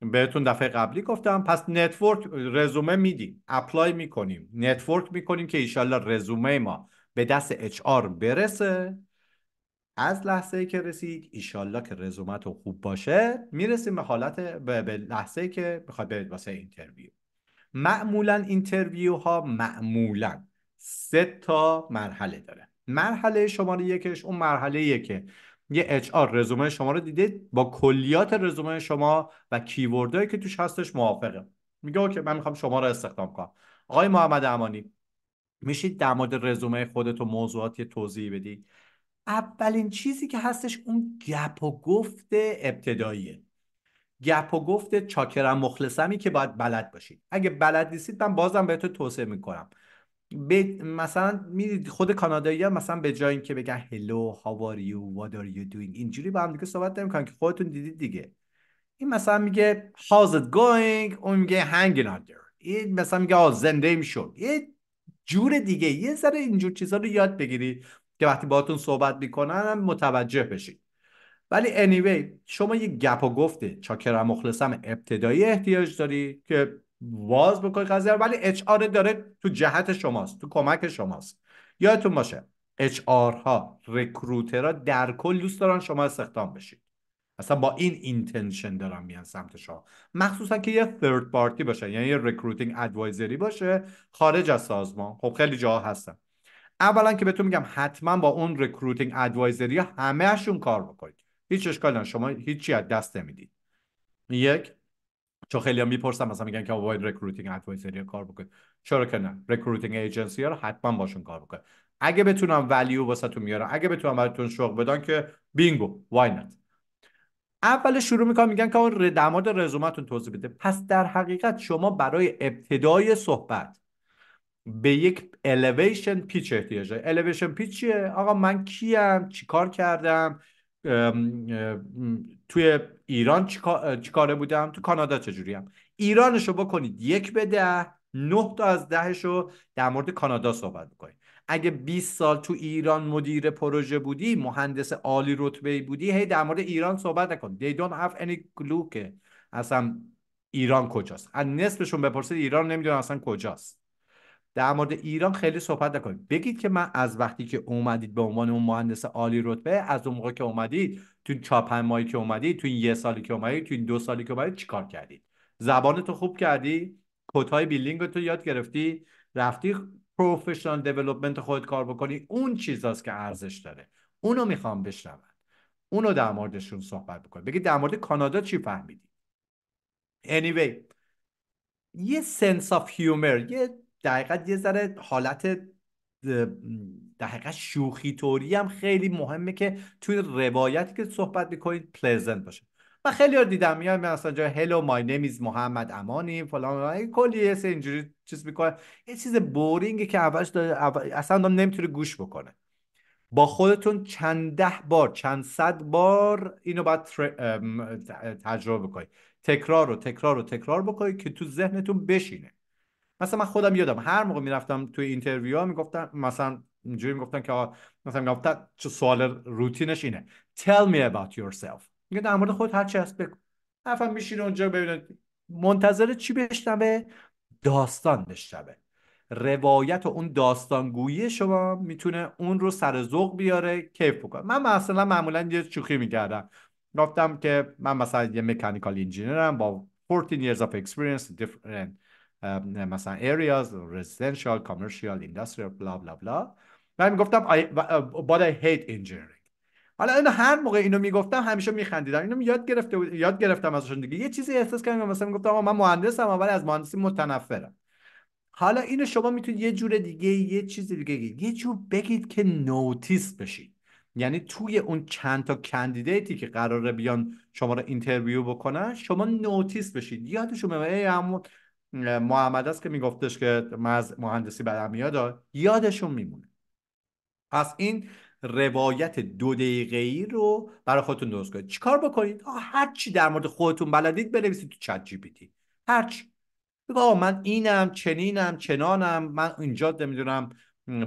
بهتون دفعه قبلی گفتم پس نتورک رزومه میدیم اپلای میکنیم نتورک میکنیم که ایشالله رزومه ما به دست اچ آر برسه از لحظه که رسید ایشالله که رزومت خوب باشه میرسیم به حالت به لحظه که بخواد برید واسه اینترویو معمولا اینترویو ها معمولا سه تا مرحله داره مرحله شماره یکش اون مرحله که یه اچ آر رزومه شما رو دیده با کلیات رزومه شما و کیوردهایی که توش هستش موافقه میگه اوکی من میخوام شما رو استخدام کنم آقای محمد امانی میشید در مورد رزومه خودت و موضوعات یه توضیح بدی اولین چیزی که هستش اون گپ و گفت ابتداییه گپ و گفت چاکرم مخلصمی که باید بلد باشید اگه بلد نیستید من بازم بهتون توصیه میکنم به مثلا میدید خود کانادایی ها مثلا به جای اینکه بگن هلو هاو یو وات are یو دوینگ اینجوری با هم دیگه صحبت نمیکنن که خودتون دیدید دیگه این مثلا میگه how's it going اون میگه hanging out there این مثلا میگه آ زنده میشد یه جور دیگه یه ذره اینجور چیزا رو یاد بگیرید که وقتی باهاتون صحبت میکنن متوجه بشید ولی anyway شما یه گپ و گفته چاکر مخلصم ابتدایی احتیاج داری که واز بکنی قضیه ولی اچ داره تو جهت شماست تو کمک شماست یادتون باشه اچ ها رکروترها در کل دوست دارن شما استخدام بشید اصلا با این اینتنشن دارن میان سمت شما مخصوصا که یه ثرد پارتی باشه یعنی یه رکروتینگ ادوایزری باشه خارج از سازمان خب خیلی جا هستن اولا که بهتون میگم حتما با اون ریکروتینگ ادوایزری همهشون کار بکنید هیچ اشکالی شما هیچی از دست نمیدید یک چون خیلی هم میپرسم مثلا میگن که باید ریکروتینگ ادوایزری کار بکنید چرا که نه ریکروتینگ ایجنسی ها رو حتما باشون کار بکنید اگه بتونم ولیو واسهتون میارم اگه بتونم براتون شوق بدن که بینگو وای نت اول شروع میکنم میگن که اون در رزومتون توضیح بده پس در حقیقت شما برای ابتدای صحبت به یک الیویشن پیچ احتیاج داره الیویشن پیچ چیه آقا من کیم چیکار کردم توی ایران چی کاره بودم تو کانادا چجوریم ایرانشو بکنید یک به ده نه تا از دهشو رو در مورد کانادا صحبت بکنید اگه 20 سال تو ایران مدیر پروژه بودی مهندس عالی رتبه بودی هی در مورد ایران صحبت نکن they don't have any clue که اصلا ایران کجاست از نصفشون بپرسید ایران نمیدونن اصلا کجاست در مورد ایران خیلی صحبت نکنید بگید که من از وقتی که اومدید به عنوان اون مهندس عالی رتبه از اون موقع که اومدید تو چاپن ماهی که اومدید تو یه سالی که اومدید تو دو سالی که اومدید چیکار کردید زبان تو خوب کردی کتای بیلینگ تو یاد گرفتی رفتی پروفشنال دیولپمنت خودت کار بکنی اون چیزاست که ارزش داره اونو میخوام بشنوم اونو در موردشون صحبت بکنید بگید در مورد کانادا چی فهمیدی anyway یه سنس آف هیومر یه دقیقا یه ذره حالت در شوخی طوری هم خیلی مهمه که توی روایتی که صحبت میکنید پلزنت باشه من خیلی رو دیدم میاد مثلا جای هلو مای نمیز محمد امانی فلان کلی یه اینجوری چیز میکنه یه چیز بورینگی که اولش اصلا آدم نمیتونه گوش بکنه با خودتون چند ده بار چند صد بار اینو باید تجربه بکنید تکرار رو تکرار رو تکرار بکنید که تو ذهنتون بشینه مثلا من خودم یادم هر موقع میرفتم توی اینترویو ها میگفتن مثلا اینجوری میگفتن که مثلا میگفتن چه سوال روتینش اینه tell me about yourself میگه در مورد خود هر چی هست بگو حرفم میشین اونجا ببینه منتظر چی بشنوه داستان بشنوه روایت و اون داستانگویی شما میتونه اون رو سر ذوق بیاره کیف بکنه من مثلا معمولا یه چوخی میکردم گفتم که من مثلا یه مکانیکال انجینیرم با 14 years of experience different مثلا areas residential commercial industrial بلا بلا بلا من میگفتم but I hate engineering حالا اینو هر موقع اینو میگفتم همیشه میخندیدم اینو یاد گرفته بود. یاد گرفتم ازشون دیگه یه چیزی احساس کردم مثلا میگفتم من مهندسم اول از مهندسی متنفرم حالا اینو شما میتونید یه جور دیگه یه چیز دیگه یه جور بگید که نوتیس بشید یعنی توی اون چند تا کندیدیتی که قراره بیان شما رو اینترویو بکنن شما نوتیس بشید یادتون بمونه ای محمد است که میگفتش که من از مهندسی بدم میاد یادشون میمونه پس این روایت دو دقیقه ای رو برای خودتون درست کنید چیکار بکنید هر چی در مورد خودتون بلدید بنویسید تو چت جی پی هر چی آقا من اینم چنینم چنانم من اینجا نمیدونم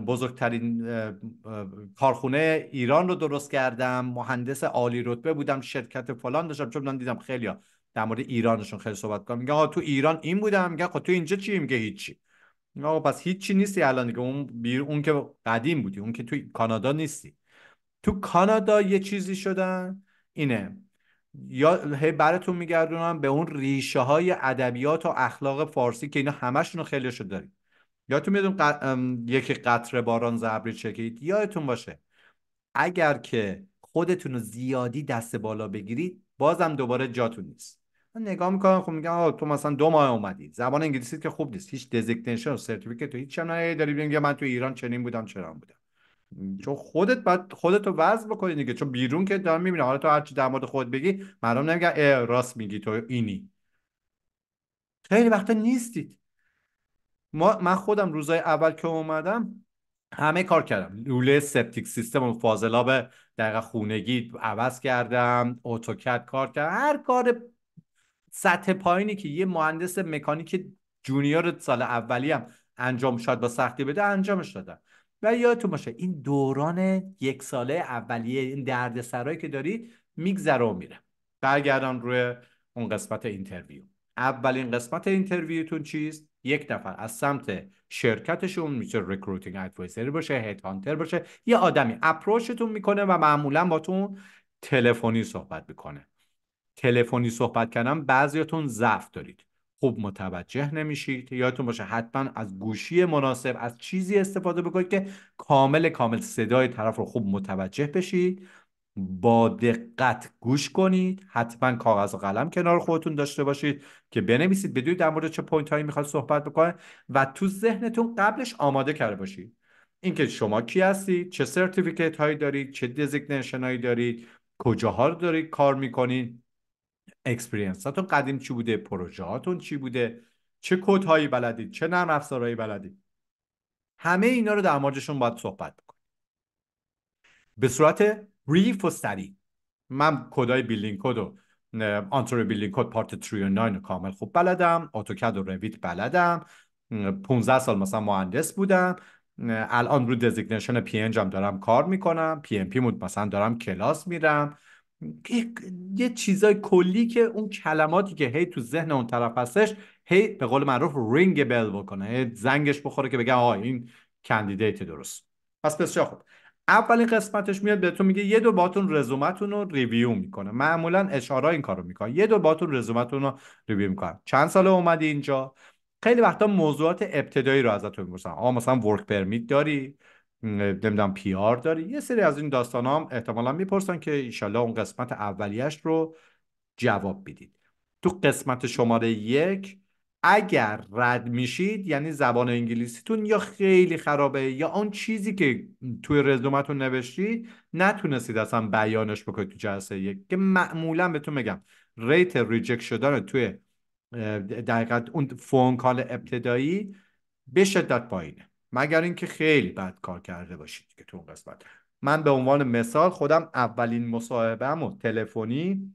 بزرگترین کارخونه ایران رو درست کردم مهندس عالی رتبه بودم شرکت فلان داشتم چون من دیدم خیلی در مورد ایرانشون خیلی صحبت کنم میگه تو ایران این بودم میگه تو اینجا چی میگه هیچی آقا پس هیچی نیستی الان دیگه اون بیر اون که قدیم بودی اون که تو کانادا نیستی تو کانادا یه چیزی شدن اینه یا هی براتون میگردونم به اون ریشه های ادبیات و اخلاق فارسی که اینا همشون خیلی شد دارید تو میدون ق... یکی قطر باران زبری چکید یادتون باشه اگر که خودتون رو زیادی دست بالا بگیرید بازم دوباره جاتون نیست نگاه میکنم خب میگن تو مثلا دو ماه اومدی زبان انگلیسی که خوب نیست هیچ دزگنیشن و سرتیفیکت و هیچ هم داری میگی من تو ایران چنین بودم چرا بودم چون خودت بعد خودت رو وضع بکنی دیگه چون بیرون که دارم میبینه حالا تو هرچی در مورد خود بگی مردم نمیگن راست میگی تو اینی خیلی وقتا نیستید ما من خودم روزای اول که اومدم همه کار کردم لوله سپتیک سیستم و فاضلاب دقیقه خونگی عوض کردم اتوکد کار کردم هر کار سطح پایینی که یه مهندس مکانیک جونیور سال اولی هم انجام شد با سختی بده انجامش دادن و یادتون باشه این دوران یک ساله اولیه این سرایی که داری میگذره و میره برگردان روی اون قسمت اینترویو اولین قسمت اینترویوتون چیست یک نفر از سمت شرکتشون میشه ریکروتینگ ادوایزری باشه هیت هانتر باشه یه آدمی اپروچتون میکنه و معمولا باتون تلفنی صحبت میکنه تلفنی صحبت کردن بعضیاتون ضعف دارید خوب متوجه نمیشید یادتون باشه حتما از گوشی مناسب از چیزی استفاده بکنید که کامل کامل صدای طرف رو خوب متوجه بشید با دقت گوش کنید حتما کاغذ و قلم کنار خودتون داشته باشید که بنویسید بدونید در مورد چه پوینت هایی میخواد صحبت بکنه و تو ذهنتون قبلش آماده کرده باشید اینکه شما کی هستید چه سرتیفیکت هایی دارید چه دزیگنیشن هایی دارید کجاها رو دارید کار میکنید اکسپریانس قدیم چی بوده پروژه چی بوده چه کد هایی بلدید چه نرم افزارهایی بلدید همه اینا رو در موردشون باید صحبت بکنیم به صورت ریف و سری من کدای بیلینگ کد و آنتور بیلینگ کد پارت 3 و 9 رو کامل خوب بلدم اتوکد و رویت بلدم 15 سال مثلا مهندس بودم الان رو دزیگنیشن پی جام دارم کار میکنم پی ام پی مود مثلا دارم کلاس میرم یه چیزای کلی که اون کلماتی که هی تو ذهن اون طرف هستش هی به قول معروف رینگ بل بکنه هی زنگش بخوره که بگه آها این کندیدیت درست پس بسیار خوب اولین قسمتش میاد بهتون میگه یه دو باتون رزومتون رو ریویو میکنه معمولا اشاره این کارو میکنه یه دو باتون رزومتون رو ریویو میکنه چند سال اومدی اینجا خیلی وقتا موضوعات ابتدایی رو ازتون میپرسن آها مثلا ورک پرمیت داری نمیدونم پی آر داری یه سری از این داستان هم احتمالا میپرسن که ایشالله اون قسمت اولیش رو جواب بدید تو قسمت شماره یک اگر رد میشید یعنی زبان انگلیسیتون یا خیلی خرابه یا آن چیزی که توی رزومتون نوشتید نتونستید اصلا بیانش بکنید تو جلسه یک که معمولا بهتون میگم ریت ریجکت شدن توی دقیقت اون فون کال ابتدایی به شدت پایینه مگر اینکه خیلی بد کار کرده باشید که تو اون قسمت من به عنوان مثال خودم اولین مصاحبهمو و تلفنی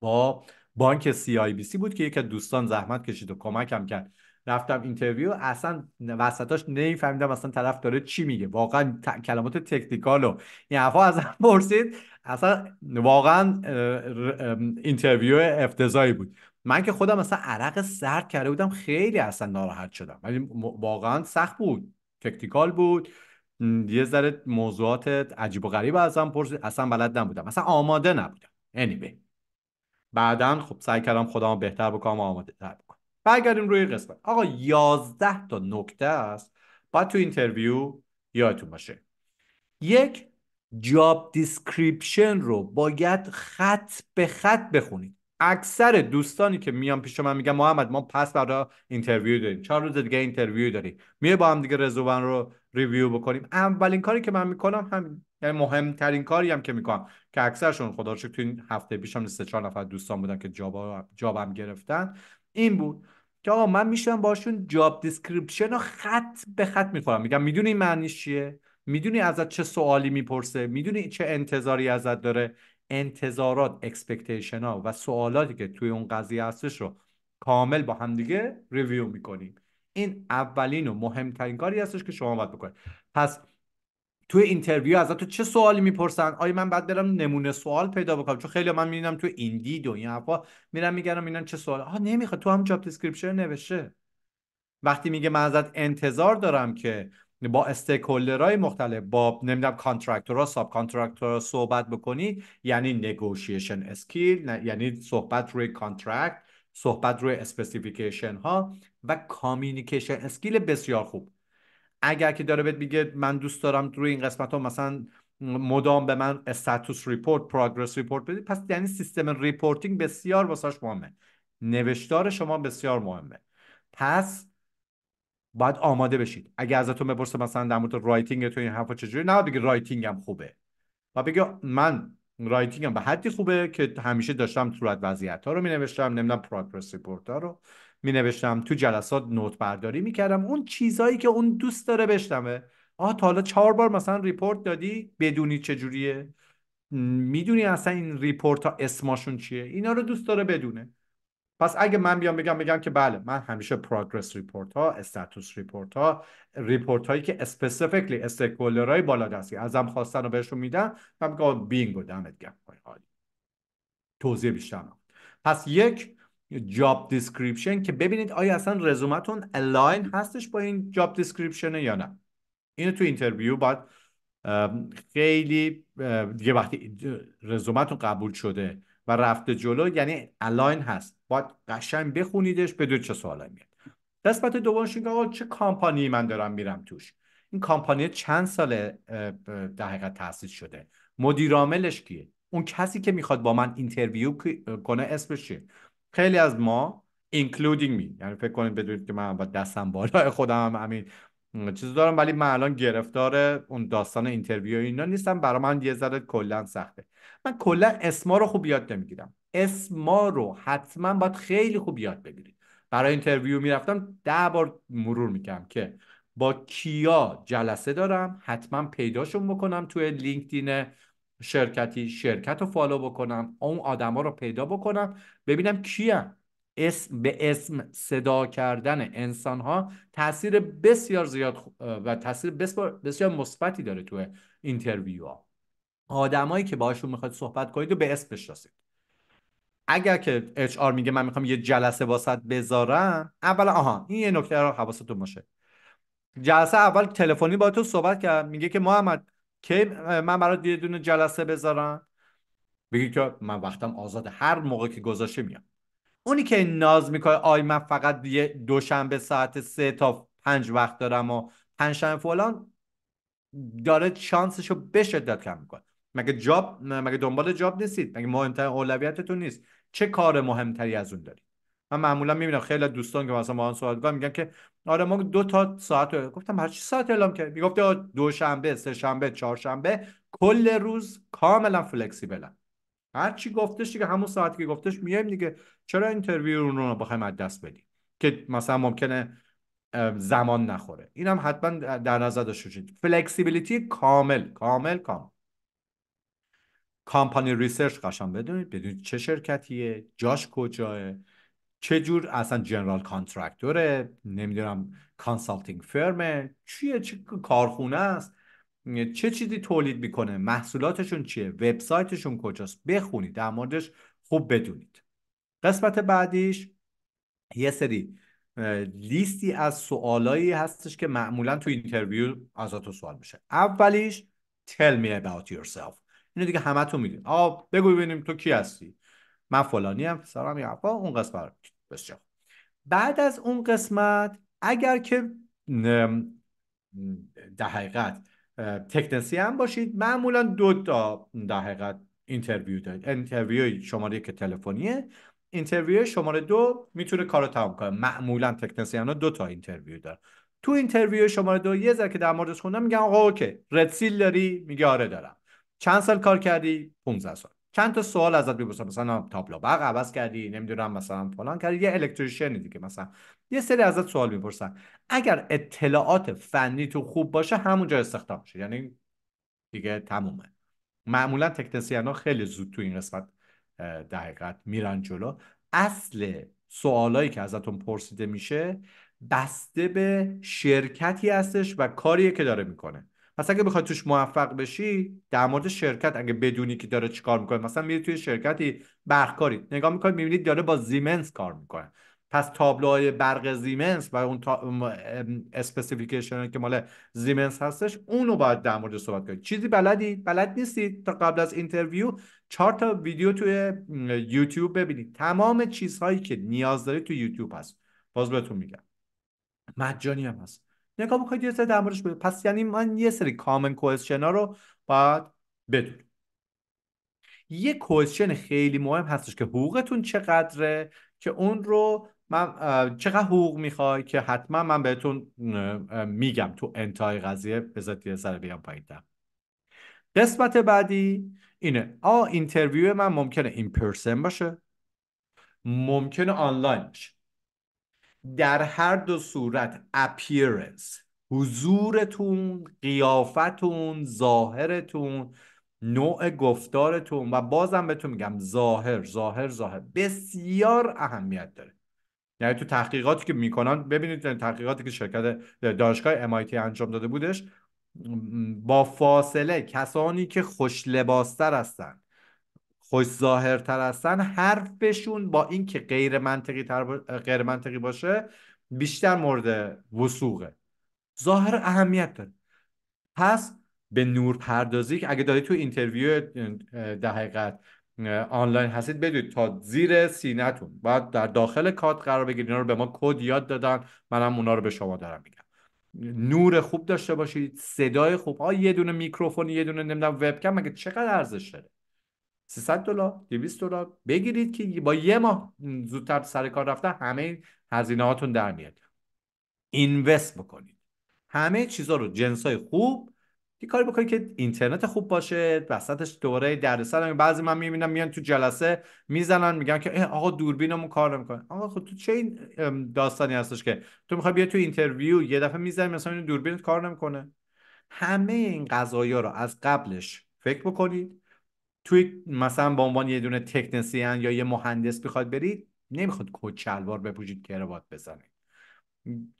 با بانک سی آی بی سی بود که یکی از دوستان زحمت کشید و کمکم کرد رفتم اینترویو اصلا وسطاش نمیفهمیدم اصلا طرف داره چی میگه واقعا کلمات تکنیکال و این از هم پرسید اصلا واقعا اینترویو افتضایی بود من که خودم مثلا عرق سرد کرده بودم خیلی اصلا ناراحت شدم ولی واقعا سخت بود تکتیکال بود یه ذره موضوعات عجیب و غریب ازم پرسید اصلا بلد نبودم اصلا آماده نبودم anyway بعدا خب سعی کردم خودم بهتر بکنم و آماده تر بکنم برگردیم روی قسمت آقا یازده تا نکته است باید تو اینترویو یادتون باشه یک جاب دیسکریپشن رو باید خط به خط بخونید اکثر دوستانی که میان پیش من میگن محمد ما پس بعدا اینترویو داریم چهار روز دیگه اینترویو داریم میه با هم دیگه رزومن رو ریویو بکنیم اولین کاری که من میکنم همین یعنی مهمترین کاری هم که میکنم که اکثرشون خدا رو تو این هفته پیشم هم سه چهار نفر دوستان بودن که جاب جابم گرفتن این بود که آقا من میشم باشون جاب دیسکریپشن رو خط به خط میخورم میگم میدونی معنیش چیه میدونی ازت چه سوالی میپرسه میدونی چه انتظاری ازت داره انتظارات اکسپکتیشن ها و سوالاتی که توی اون قضیه هستش رو کامل با همدیگه ریویو میکنیم این اولین و مهمترین کاری هستش که شما باید بکنید پس توی اینترویو از تو چه سوالی میپرسن آیا من بعد برم نمونه سوال پیدا بکنم چون خیلی من میبینم تو ایندید و این حرفا میرم میگم اینا چه سوال آها نمیخواد تو هم جاب دیسکریپشن نوشته وقتی میگه من ازت انتظار دارم که با استیکولرهای مختلف با نمیدونم ها ساب ها صحبت بکنی یعنی نگوشیشن اسکیل یعنی صحبت روی کانترکت صحبت روی اسپسیفیکیشن ها و کامینیکیشن اسکیل بسیار خوب اگر که داره بهت میگه من دوست دارم روی این قسمت ها مثلا مدام به من استاتوس ریپورت پروگرس ریپورت بدی پس یعنی سیستم ریپورتینگ بسیار واسش مهمه نوشتار شما بسیار مهمه پس باید آماده بشید اگه ازتون بپرسه مثلا در مورد رایتینگ تو این حرفا چجوری نه رایتینگ هم خوبه و بگه من رایتینگم به حدی خوبه که همیشه داشتم صورت وضعیت ها رو می نوشتم نمیدونم پروگرس ریپورت ها رو می تو جلسات نوت برداری می اون چیزایی که اون دوست داره بشنوه آها تا حالا چهار بار مثلا ریپورت دادی بدونی چجوریه میدونی اصلا این ریپورت ها اسماشون چیه اینا رو دوست داره بدونه پس اگه من بیام بگم بگم که بله من همیشه پروگرس ریپورت ها استاتوس ریپورت ها ریپورت هایی که اسپسیفیکلی بالا دستی ازم خواستن رو بهشون میدم من میگم بینگو دمت گرم توضیح بیشتر پس یک جاب دیسکریپشن که ببینید آیا اصلا رزومتون الاین هستش با این جاب دیسکریپشن یا نه اینو تو اینترویو باید خیلی دیگه وقتی رزومتون قبول شده و رفته جلو یعنی الاین هست باید قشنگ بخونیدش بدون چه سوالی میاد نسبت دومش اینکه آقا چه کامپانی من دارم میرم توش این کامپانی چند سال در حقیقت تاسیس شده مدیراملش کیه اون کسی که میخواد با من اینترویو کنه اسمش چیه خیلی از ما including می یعنی فکر کنید بدونید که من با دستم بالای خودم هم چیز دارم ولی من الان گرفتار اون داستان اینترویو اینا نیستم برای من یه ذره کلا سخته من کلا اسما رو خوب یاد نمیگیرم اسما رو حتما باید خیلی خوب یاد بگیرید برای اینترویو میرفتم ده بار مرور میکنم که با کیا جلسه دارم حتما پیداشون بکنم توی لینکدین شرکتی شرکت رو فالو بکنم اون آدما رو پیدا بکنم ببینم کیم اسم به اسم صدا کردن انسان ها تاثیر بسیار زیاد و تاثیر بسیار, مثبتی داره تو اینترویو ها آدمایی که باشون میخواد صحبت کنید و به اسم بشناسید اگر که اچ آر میگه من میخوام یه جلسه واسط بذارم اول آها این یه نکته رو حواستون باشه جلسه اول تلفنی با تو صحبت کرد میگه که محمد کی من برات یه دونه جلسه بذارم بگی که من وقتم آزاد هر موقع که گذاشته میام اونی که ناز میکنه آی من فقط یه دوشنبه ساعت سه تا پنج وقت دارم و پنجشنبه فلان داره شانسش رو به شدت کم میکنه مگه جاب مگه دنبال جاب نیستید مگه مهمترین اولویتتون نیست چه کار مهمتری از اون دارید من معمولا میبینم خیلی دوستان که مثلا با هم صحبت میگن که آره ما دو تا ساعت رو گفتم هر چی ساعت اعلام کرد میگفت دو شنبه سه شنبه چهار شنبه کل روز کاملا فلکسیبلن هر چی گفتش دیگه همون ساعتی که گفتش میایم دیگه چرا اینترویو رو بخوایم از دست بدیم که مثلا ممکنه زمان نخوره این هم حتما در نظر داشته باشید فلکسیبیلیتی کامل کامل کامل کامپانی ریسرچ قشن بدونید بدونید چه شرکتیه جاش کجاه چه جور اصلا جنرال کانترکتوره نمیدونم کانسالتینگ فرمه چیه چه کارخونه است چه چیزی تولید میکنه محصولاتشون چیه وبسایتشون کجاست بخونید در موردش خوب بدونید قسمت بعدیش یه سری لیستی از سوالایی هستش که معمولا تو اینترویو تو سوال میشه اولیش tell me about yourself اینو دیگه تو میدید آه بگو ببینیم تو کی هستی من فلانی هم سرم یه اون قسمت بسیار بعد از اون قسمت اگر که در حقیقت تکنسی هم باشید معمولا دو تا در اینترویو دارید اینترویو شماره که تلفنیه اینترویو شماره دو میتونه کارو تمام کنه معمولا تکنسی ها دو تا اینترویو داره تو اینترویو شماره دو یه ذره که در موردش خوندم میگن آقا اوکی رد سیل داری میگه آره دارم چند سال کار کردی 15 سال چند تا سوال ازت میپرسن مثلا تابلو برق عوض کردی نمیدونم مثلا فلان کردی یه الکتریشنی دیگه مثلا یه سری ازت سوال میپرسن اگر اطلاعات فنی تو خوب باشه همونجا استخدام میشه یعنی دیگه تمومه معمولا تکنسیان ها خیلی زود تو این قسمت دقیقت میرن جلو اصل سوالایی که ازتون پرسیده میشه بسته به شرکتی هستش و کاریه که داره میکنه پس اگه بخوای توش موفق بشی در مورد شرکت اگه بدونی که داره چیکار میکنه مثلا میری توی شرکتی برقکاری نگاه میکنی میبینید داره با زیمنس کار میکنه پس تابلوهای برق زیمنس و اون تا... که مال زیمنس هستش اونو باید در مورد صحبت کنید چیزی بلدی بلد نیستید تا قبل از اینترویو چهار تا ویدیو توی یوتیوب ببینید تمام چیزهایی که نیاز دارید توی یوتیوب هست باز بهتون میگم مجانی هم هست نگاه بکنید یه سری در بود پس یعنی من یه سری کامن کوئسشن ها رو باید بدونم یه کوئسشن خیلی مهم هستش که حقوقتون چقدره که اون رو من چقدر حقوق میخوای که حتما من بهتون میگم تو انتهای قضیه بذارید یه سر بیام پایین قسمت بعدی اینه آ اینترویو من ممکنه این پرسن باشه ممکنه آنلاین باشه در هر دو صورت اپیرنس حضورتون قیافتون ظاهرتون نوع گفتارتون و بازم بهتون میگم ظاهر ظاهر ظاهر بسیار اهمیت داره یعنی تو تحقیقاتی که میکنن ببینید تحقیقاتی که شرکت دانشگاه MIT انجام داده بودش با فاصله کسانی که خوش لباستر هستن خوش ظاهرتر هستن حرفشون با اینکه غیر منطقی تر غیر منطقی باشه بیشتر مورد وسوقه ظاهر اهمیت داره پس به نور پردازی که اگه دارید تو اینترویو در حقیقت آنلاین هستید بدونید تا زیر سینتون بعد در داخل کات قرار بگیرید اینا رو به ما کد یاد دادن منم اونا رو به شما دارم میگم نور خوب داشته باشید صدای خوب ها یه دونه میکروفون یه دونه نمیدونم وبکم مگه چقدر ارزش داره 300 دلار 200 دلار بگیرید که با یه ماه زودتر سر کار رفتن همه هزینه هاتون در میاد اینوست بکنید همه چیزا رو جنس خوب یه کاری بکنید که اینترنت خوب باشه وسطش دوره دردسر بعضی من میبینم میان تو جلسه میزنن میگن که آقا دوربینمون کار نمیکنه آقا خب تو چه این داستانی هستش که تو میخوای بیا تو اینترویو یه دفعه میزنی مثلا دوربین دوربینت کار نمیکنه همه این ها رو از قبلش فکر بکنید توی مثلا به عنوان یه دونه تکنسیان یا یه مهندس بخواد برید نمیخواد کت شلوار بپوشید کروات بزنید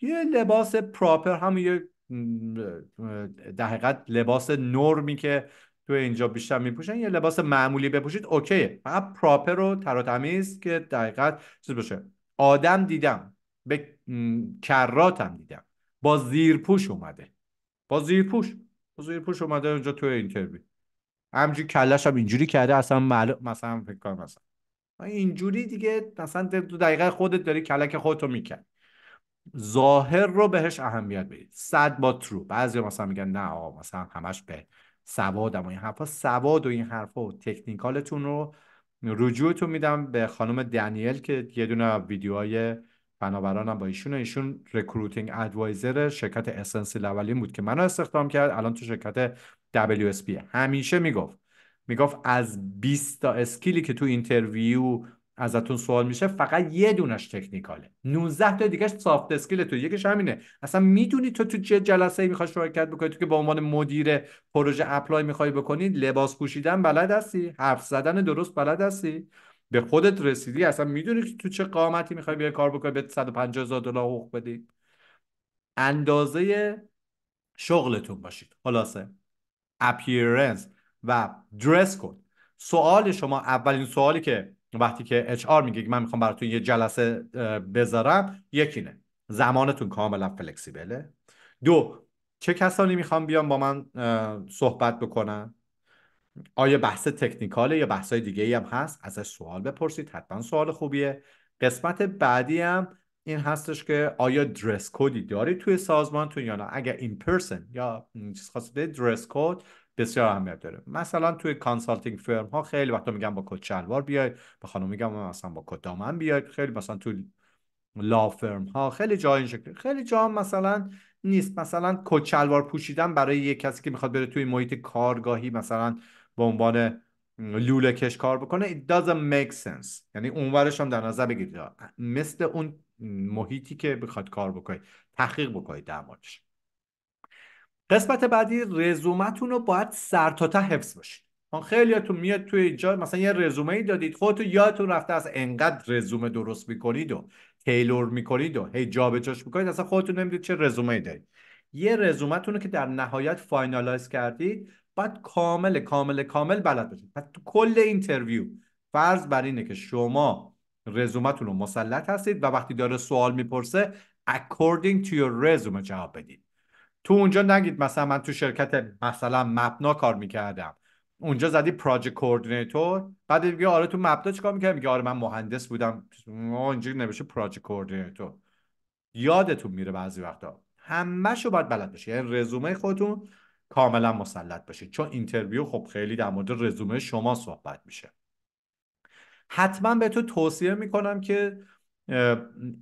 یه لباس پراپر هم یه دقیقت لباس نرمی که تو اینجا بیشتر میپوشن یه لباس معمولی بپوشید اوکیه فقط پراپر و تمیز که دقیقت چیز باشه آدم دیدم به کراتم دیدم با زیرپوش اومده با زیرپوش با زیرپوش اومده اونجا تو اینترویو همجوری کلش هم اینجوری کرده اصلا مثلا فکر کنم مثلا اینجوری دیگه مثلا دو دقیقه خودت داری کلک خودتو میکن ظاهر رو بهش اهمیت بدید صد با ترو بعضی مثلا میگن نه آقا مثلا همش به سوادم و این حرفا سواد و این حرفا و تکنیکالتون رو رجوعتون میدم به خانم دنیل که یه دونه ویدیوهای فناورانم با ایشون ایشون ریکروتینگ ادوایزر شرکت اسنسی لولین بود که منو استخدام کرد الان تو شرکت WSP همیشه میگفت میگفت از 20 تا اسکیلی که تو اینترویو ازتون سوال میشه فقط یه دونش تکنیکاله 19 تا دیگه سافت اسکیل تو یکیش همینه اصلا میدونی تو تو چه جلسه ای میخوای شرکت بکنی تو که به عنوان مدیر پروژه اپلای میخوای بکنی لباس پوشیدن بلد هستی حرف زدن درست بلد هستی به خودت رسیدی اصلا میدونی که تو چه قامتی میخوای بیا کار بکنی به 150 هزار دلار حقوق بدی اندازه شغلتون باشید خلاصه اپیرنس و درس کد سوال شما اولین سوالی که وقتی که اچ آر میگه من میخوام براتون یه جلسه بذارم یکینه زمانتون کاملا فلکسیبله دو چه کسانی میخوام بیان با من صحبت بکنن آیا بحث تکنیکاله یا بحث دیگه ای هم هست ازش سوال بپرسید حتما سوال خوبیه قسمت بعدی هم این هستش که آیا درس کدی داری توی سازمانتون یا نه اگر این پرسن یا چیز خاصی درس کد بسیار اهمیت داره مثلا توی کانسالتینگ فرم ها خیلی وقتا میگن با کد شلوار بیاید به خانم میگم مثلا با کت دامن بیاید خیلی مثلا توی لا فرم ها خیلی جا این شکل خیلی جا مثلا نیست مثلا کد شلوار پوشیدن برای یه کسی که میخواد بره توی محیط کارگاهی مثلا به عنوان لوله کش کار بکنه it doesn't make یعنی اونورش هم در نظر بگیرید مثل اون محیطی که بخواد کار بکنید تحقیق بکنید در موردش قسمت بعدی رزومتون رو باید سر تا ته حفظ باشید خب، خیلیاتون میاد توی اینجا مثلا یه رزومه ای دادید خودتون یادتون رفته از انقدر رزومه درست میکنید و تیلور میکنید و هی جابجاش میکنید اصلا خودتون نمیدید چه رزومه ای دارید یه رزومتون رو که در نهایت فاینالایز کردید باید کامل کامل کامل بلد باشید پس تو کل اینترویو فرض بر اینه که شما رزومتون رو مسلط هستید و وقتی داره سوال میپرسه according to your resume جواب بدید تو اونجا نگید مثلا من تو شرکت مثلا مبنا کار میکردم اونجا زدی پراجکت کوردیناتور بعد میگه آره تو مبنا چیکار میکردی میگه آره من مهندس بودم اونجا نمیشه پراجکت کوردیناتور یادتون میره بعضی وقتا همهشو باید بلد باشی یعنی رزومه خودتون کاملا مسلط باشید چون اینترویو خب خیلی در مورد رزومه شما صحبت میشه حتما به تو توصیه میکنم که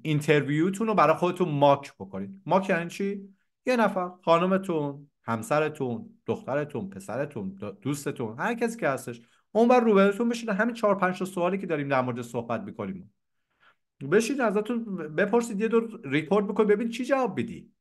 اینترویوتون رو برای خودتون ماک بکنید ماک یعنی چی یه نفر خانمتون همسرتون دخترتون پسرتون دوستتون هر کسی که هستش اون بر روبروتون بشین همین چهار پنج تا سوالی که داریم در مورد صحبت میکنیم بشین ازتون بپرسید یه دور ریپورت بکن ببین چی جواب بدی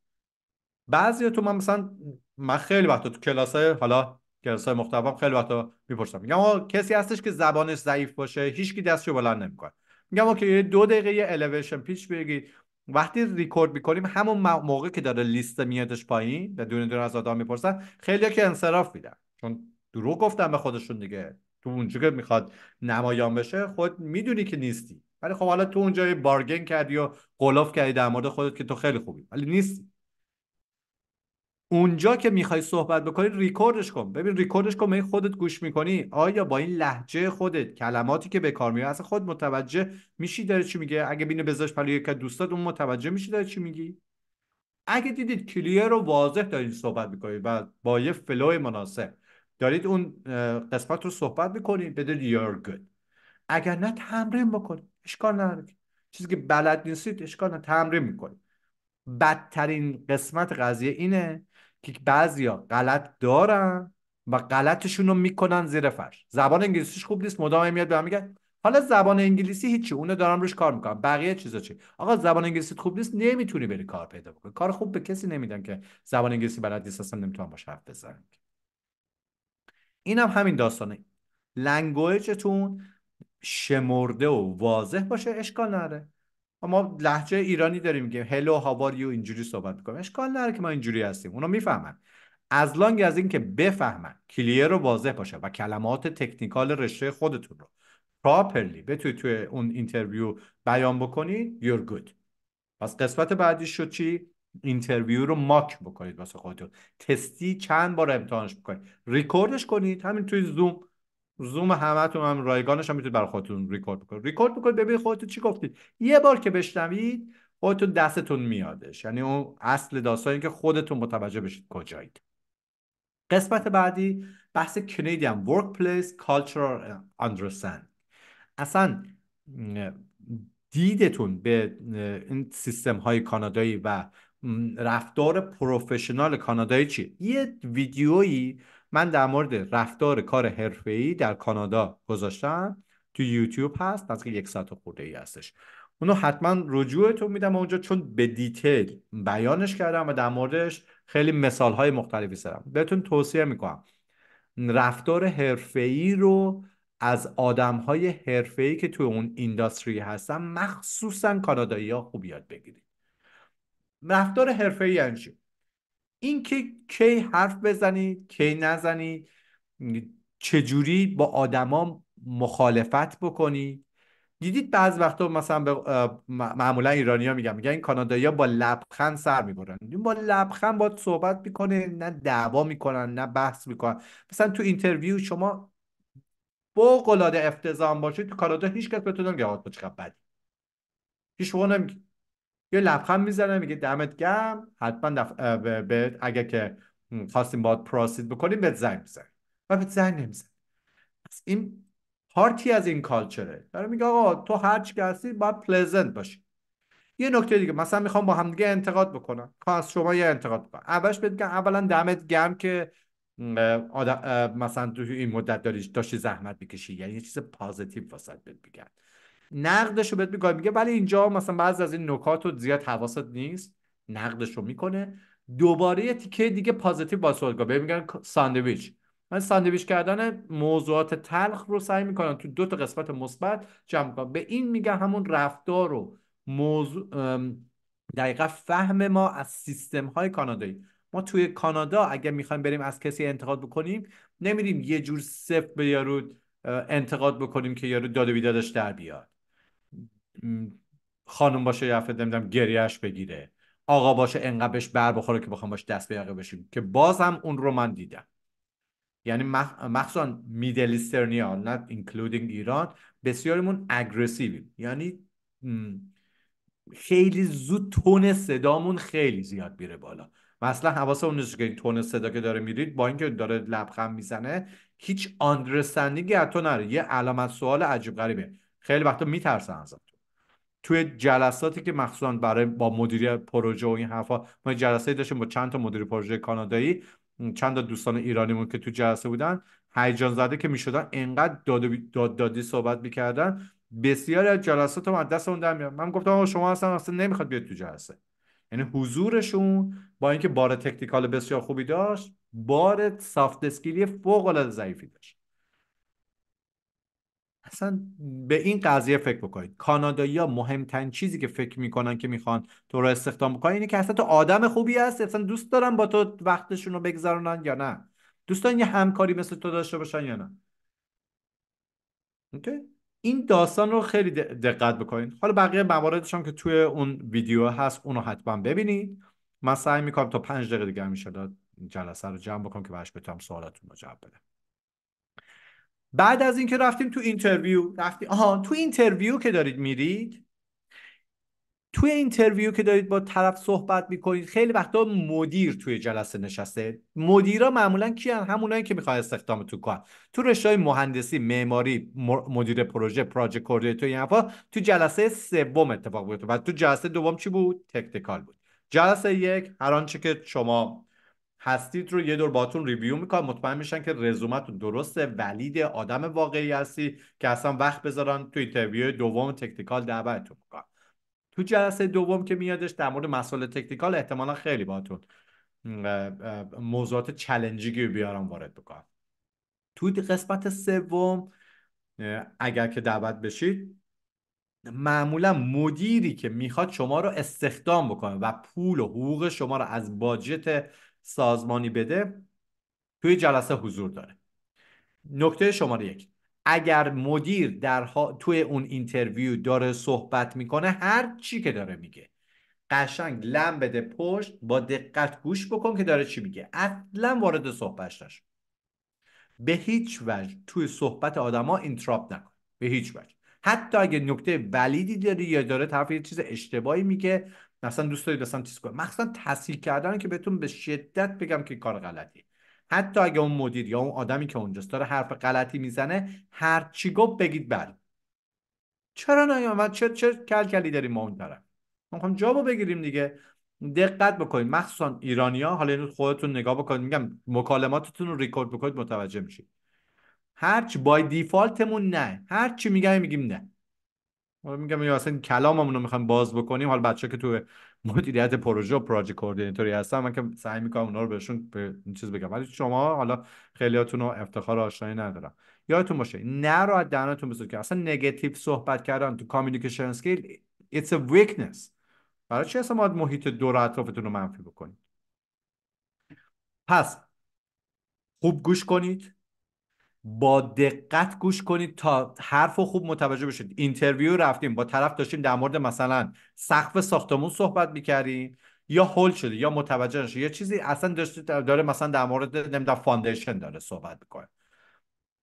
بعضی تو من مثلا من خیلی وقت تو کلاس حالا کلاسای مختبرم خیلی وقتا میپرسم میگم کسی هستش که زبانش ضعیف باشه هیچکی دستشو بلند نمیکنه میگم اوکی دو دقیقه یه الیویشن پیچ بگی وقتی ریکورد میکنیم همون موقع که داره لیست میادش پایین و دونه دونه از آدم میپرسن خیلی که انصراف میدن چون درو گفتن به خودشون دیگه تو اونجا که میخواد نمایان بشه خود میدونی که نیستی ولی خب حالا تو اونجا بارگین کردی و قلاف کردی در مورد خودت که تو خیلی خوبی ولی نیستی اونجا که میخوای صحبت بکنی ریکوردش کن ببین ریکوردش کن می خودت گوش میکنی آیا با این لحجه خودت کلماتی که به کار میبری اصلا خود متوجه میشی داره چی میگه اگه بینه بذاش پلی یک دوستات اون متوجه میشی داره چی میگی اگه دیدید کلیر رو واضح دارید صحبت میکنید و با یه فلو مناسب دارید اون قسمت رو صحبت میکنید بدید یور گود اگر نه تمرین بکنید اشکال نداره چیزی که بلد نیستید اشکال نه تمرین میکنید بدترین قسمت قضیه اینه که بعضیا غلط دارن و غلطشون رو میکنن زیر فرش زبان انگلیسیش خوب نیست مدام میاد به میگه حالا زبان انگلیسی هیچی اونو دارم روش کار میکنم بقیه چیزا چی آقا زبان انگلیسی خوب نیست نمیتونی بری کار پیدا بکنی کار خوب به کسی نمیدن که زبان انگلیسی بلد نیست اصلا نمیتونم باش حرف بزنم اینم همین داستانه لنگویجتون شمرده و واضح باشه اشکال نره ما لحجه ایرانی داریم میگیم هلو هاوار یو اینجوری صحبت میکنیم اشکال نداره که ما اینجوری هستیم اونا میفهمن از لانگ از اینکه بفهمن کلیه رو واضح باشه و کلمات تکنیکال رشته خودتون رو پراپرلی بتوی توی اون اینترویو بیان بکنید یور گود پس قسمت بعدی شد چی اینترویو رو ماک بکنید واسه خودتون تستی چند بار امتحانش بکنید ریکوردش کنید همین توی زوم زوم همهتون هم رایگانش هم میتونید برای خودتون ریکورد بکنید ریکورد بکنید ببینید خودتون چی گفتید یه بار که بشنوید خودتون دستتون میادش یعنی اون اصل داستانی که خودتون متوجه بشید کجایید قسمت بعدی بحث ورک Workplace Cultural Understand اصلا دیدتون به این سیستم های کانادایی و رفتار پروفشنال کانادایی چیه یه ویدیویی من در مورد رفتار کار حرفه‌ای در کانادا گذاشتم تو یوتیوب هست نزدیک یک ساعت خورده ای هستش اونو حتما رجوعتون میدم اونجا چون به دیتیل بیانش کردم و در موردش خیلی مثال های مختلفی سرم بهتون توصیه میکنم رفتار حرفه‌ای رو از آدم های ای که تو اون اینداستری هستن مخصوصا کانادایی ها خوب یاد بگیرید رفتار ای یعنی اینکه کی حرف بزنید کی نزنی چجوری با آدما مخالفت بکنی دیدید بعض وقتا مثلا به معمولا ایرانی ها میگن میگن این کانادایی ها با لبخند سر میبرن با لبخند با صحبت میکنه نه دعوا میکنن نه بحث میکنن مثلا تو اینترویو شما با قلاده افتضاح باشید تو کانادا هیچ کس بتونه نمیگه آقا تو چقدر یه لبخند میزنه میگه دمت گم حتما دف... به... اگه که خواستیم باید پروسید بکنیم بهت زنگ میزن و بهت زنگ نمیزن پس این پارتی از این کالچره داره میگه آقا تو هر چی که هستی باید پلزنت باشی یه نکته دیگه مثلا میخوام با همدیگه انتقاد بکنم که از شما یه انتقاد بکنم اولش بگم اولا دمت گم که مثلا تو این مدت داری داشتی زحمت میکشی یعنی یه چیز پازیتیو واسات بهت نقدش رو بهت میگه میگه ولی اینجا مثلا بعضی از این نکات رو زیاد حواست نیست نقدش رو میکنه دوباره یه تیکه دیگه پازیتیو سوالگاه به میگن ساندویچ من ساندویچ کردن موضوعات تلخ رو سعی میکنن تو دو تا قسمت مثبت جمع کنم به این میگه همون رفتار رو موضوع دقیقا فهم ما از سیستم های کانادایی ما توی کانادا اگر میخوایم بریم از کسی انتقاد بکنیم نمیریم یه جور صفر به یارو انتقاد بکنیم که یارو داد و در بیاد خانم باشه یافدم هفته نمیدونم گریهش بگیره آقا باشه انقدر بر بخوره که بخوام باش دست به یقه بشیم که بازم اون رو من دیدم یعنی مخ... مخصوصا میدل ایسترنیا نه اینکلودینگ ایران بسیارمون اگریسیویم یعنی خیلی زود تون صدامون خیلی زیاد میره بالا مثلا اون نیست که این تون صدا که داره میرید با اینکه داره لبخند میزنه هیچ آندرستندینگی از تو نره یه علامت سوال عجیب غریبه خیلی وقتا میترسن ازت توی جلساتی که مخصوصا برای با مدیر پروژه و این حرفا ما جلسه داشتیم با چند تا مدیر پروژه کانادایی چند تا دوستان ایرانیمون که تو جلسه بودن هیجان زده که میشدن انقدر داد, دادی صحبت میکردن بسیار از جلسات ما از دست اون در من گفتم آقا شما اصلا اصلا نمیخواد بیاد تو جلسه یعنی حضورشون با اینکه بار تکنیکال بسیار خوبی داشت بار سافت اسکیلی فوق العاده ضعیفی داشت اصلا به این قضیه فکر بکنید کانادایی‌ها مهمترین چیزی که فکر میکنن که میخوان تو رو استخدام بکنن اینه که اصلا تو آدم خوبی هست اصلا دوست دارن با تو وقتشون رو بگذرونن یا نه دوست دارن یه همکاری مثل تو داشته باشن یا نه اوکی این داستان رو خیلی دقت بکنید حالا بقیه مواردش هم که توی اون ویدیو هست اونو حتما ببینید من سعی میکنم تا پنج دقیقه دیگه جلسه رو جمع بکنم که بهش بتونم سوالاتون رو جواب بدم بعد از اینکه رفتیم تو اینترویو رفتیم آها تو اینترویو که دارید میرید توی اینترویو که دارید با طرف صحبت میکنید خیلی وقتا مدیر توی جلسه نشسته مدیرا معمولا کیان همونایی که میخوان استخدام تو کار تو رشته مهندسی معماری مدیر پروژه پروژه کوردیتور این حرفا تو جلسه سوم اتفاق بود و تو جلسه دوم چی بود تکنیکال بود جلسه یک هر که شما هستید رو یه دور باتون ریویو میکنن مطمئن میشن که رزومتون درسته ولید آدم واقعی هستی که اصلا وقت بذارن توی اینترویو دوم تکنیکال دعوتتون میکنن تو جلسه دوم که میادش در مورد مسائل تکنیکال احتمالا خیلی باتون موضوعات چلنجیگی بیارم وارد بکنم تو قسمت سوم اگر که دعوت بشید معمولا مدیری که میخواد شما رو استخدام بکنه و پول و حقوق شما رو از باجت سازمانی بده توی جلسه حضور داره نکته شماره یک اگر مدیر در توی اون اینترویو داره صحبت میکنه هر چی که داره میگه قشنگ لم بده پشت با دقت گوش بکن که داره چی میگه اصلا وارد صحبتش نشو به هیچ وجه توی صحبت آدما اینتراپ نکن به هیچ وجه حتی اگه نکته ولیدی داری یا داره طرف یه چیز اشتباهی میگه مثلا دوست دارید مثلا چیز کنید مخصوصا کردن که بهتون به شدت بگم که کار غلطی حتی اگه اون مدیر یا اون آدمی که اونجاست داره حرف غلطی میزنه هر چی گفت بگید بله چرا نیومد چرا چه کل کلی داریم ما اون طرف میخوام جوابو بگیریم دیگه دقت بکنید مخصوصا ها حالا خودتون نگاه بکنید میگم مکالماتتون رو ریکورد بکنید متوجه میشید هرچی بای دیفالتمون نه هرچی میگم میگیم نه حالا میگم یا اصلا کلاممون رو میخوایم باز بکنیم حالا بچه که تو مدیریت پروژه و پراجکت کوردیناتوری هستن من که سعی میکنم اونا رو بهشون به چیز بگم ولی شما حالا خیلیاتون رو افتخار آشنایی ندارم یادتون باشه نه رو از دهنتون بزنید که اصلا نگاتیو صحبت کردن تو کامیکیشن اسکیل ایتس ا ویکنس برای چه اصلا محیط دور اطرافتون رو منفی بکنید پس خوب گوش کنید با دقت گوش کنید تا حرف و خوب متوجه بشید اینترویو رفتیم با طرف داشتیم در مورد مثلا سقف ساختمون صحبت میکردیم یا هول شده یا متوجه نشه یا چیزی اصلا داشته داره مثلا در مورد نمیدونم فاندیشن داره صحبت میکنه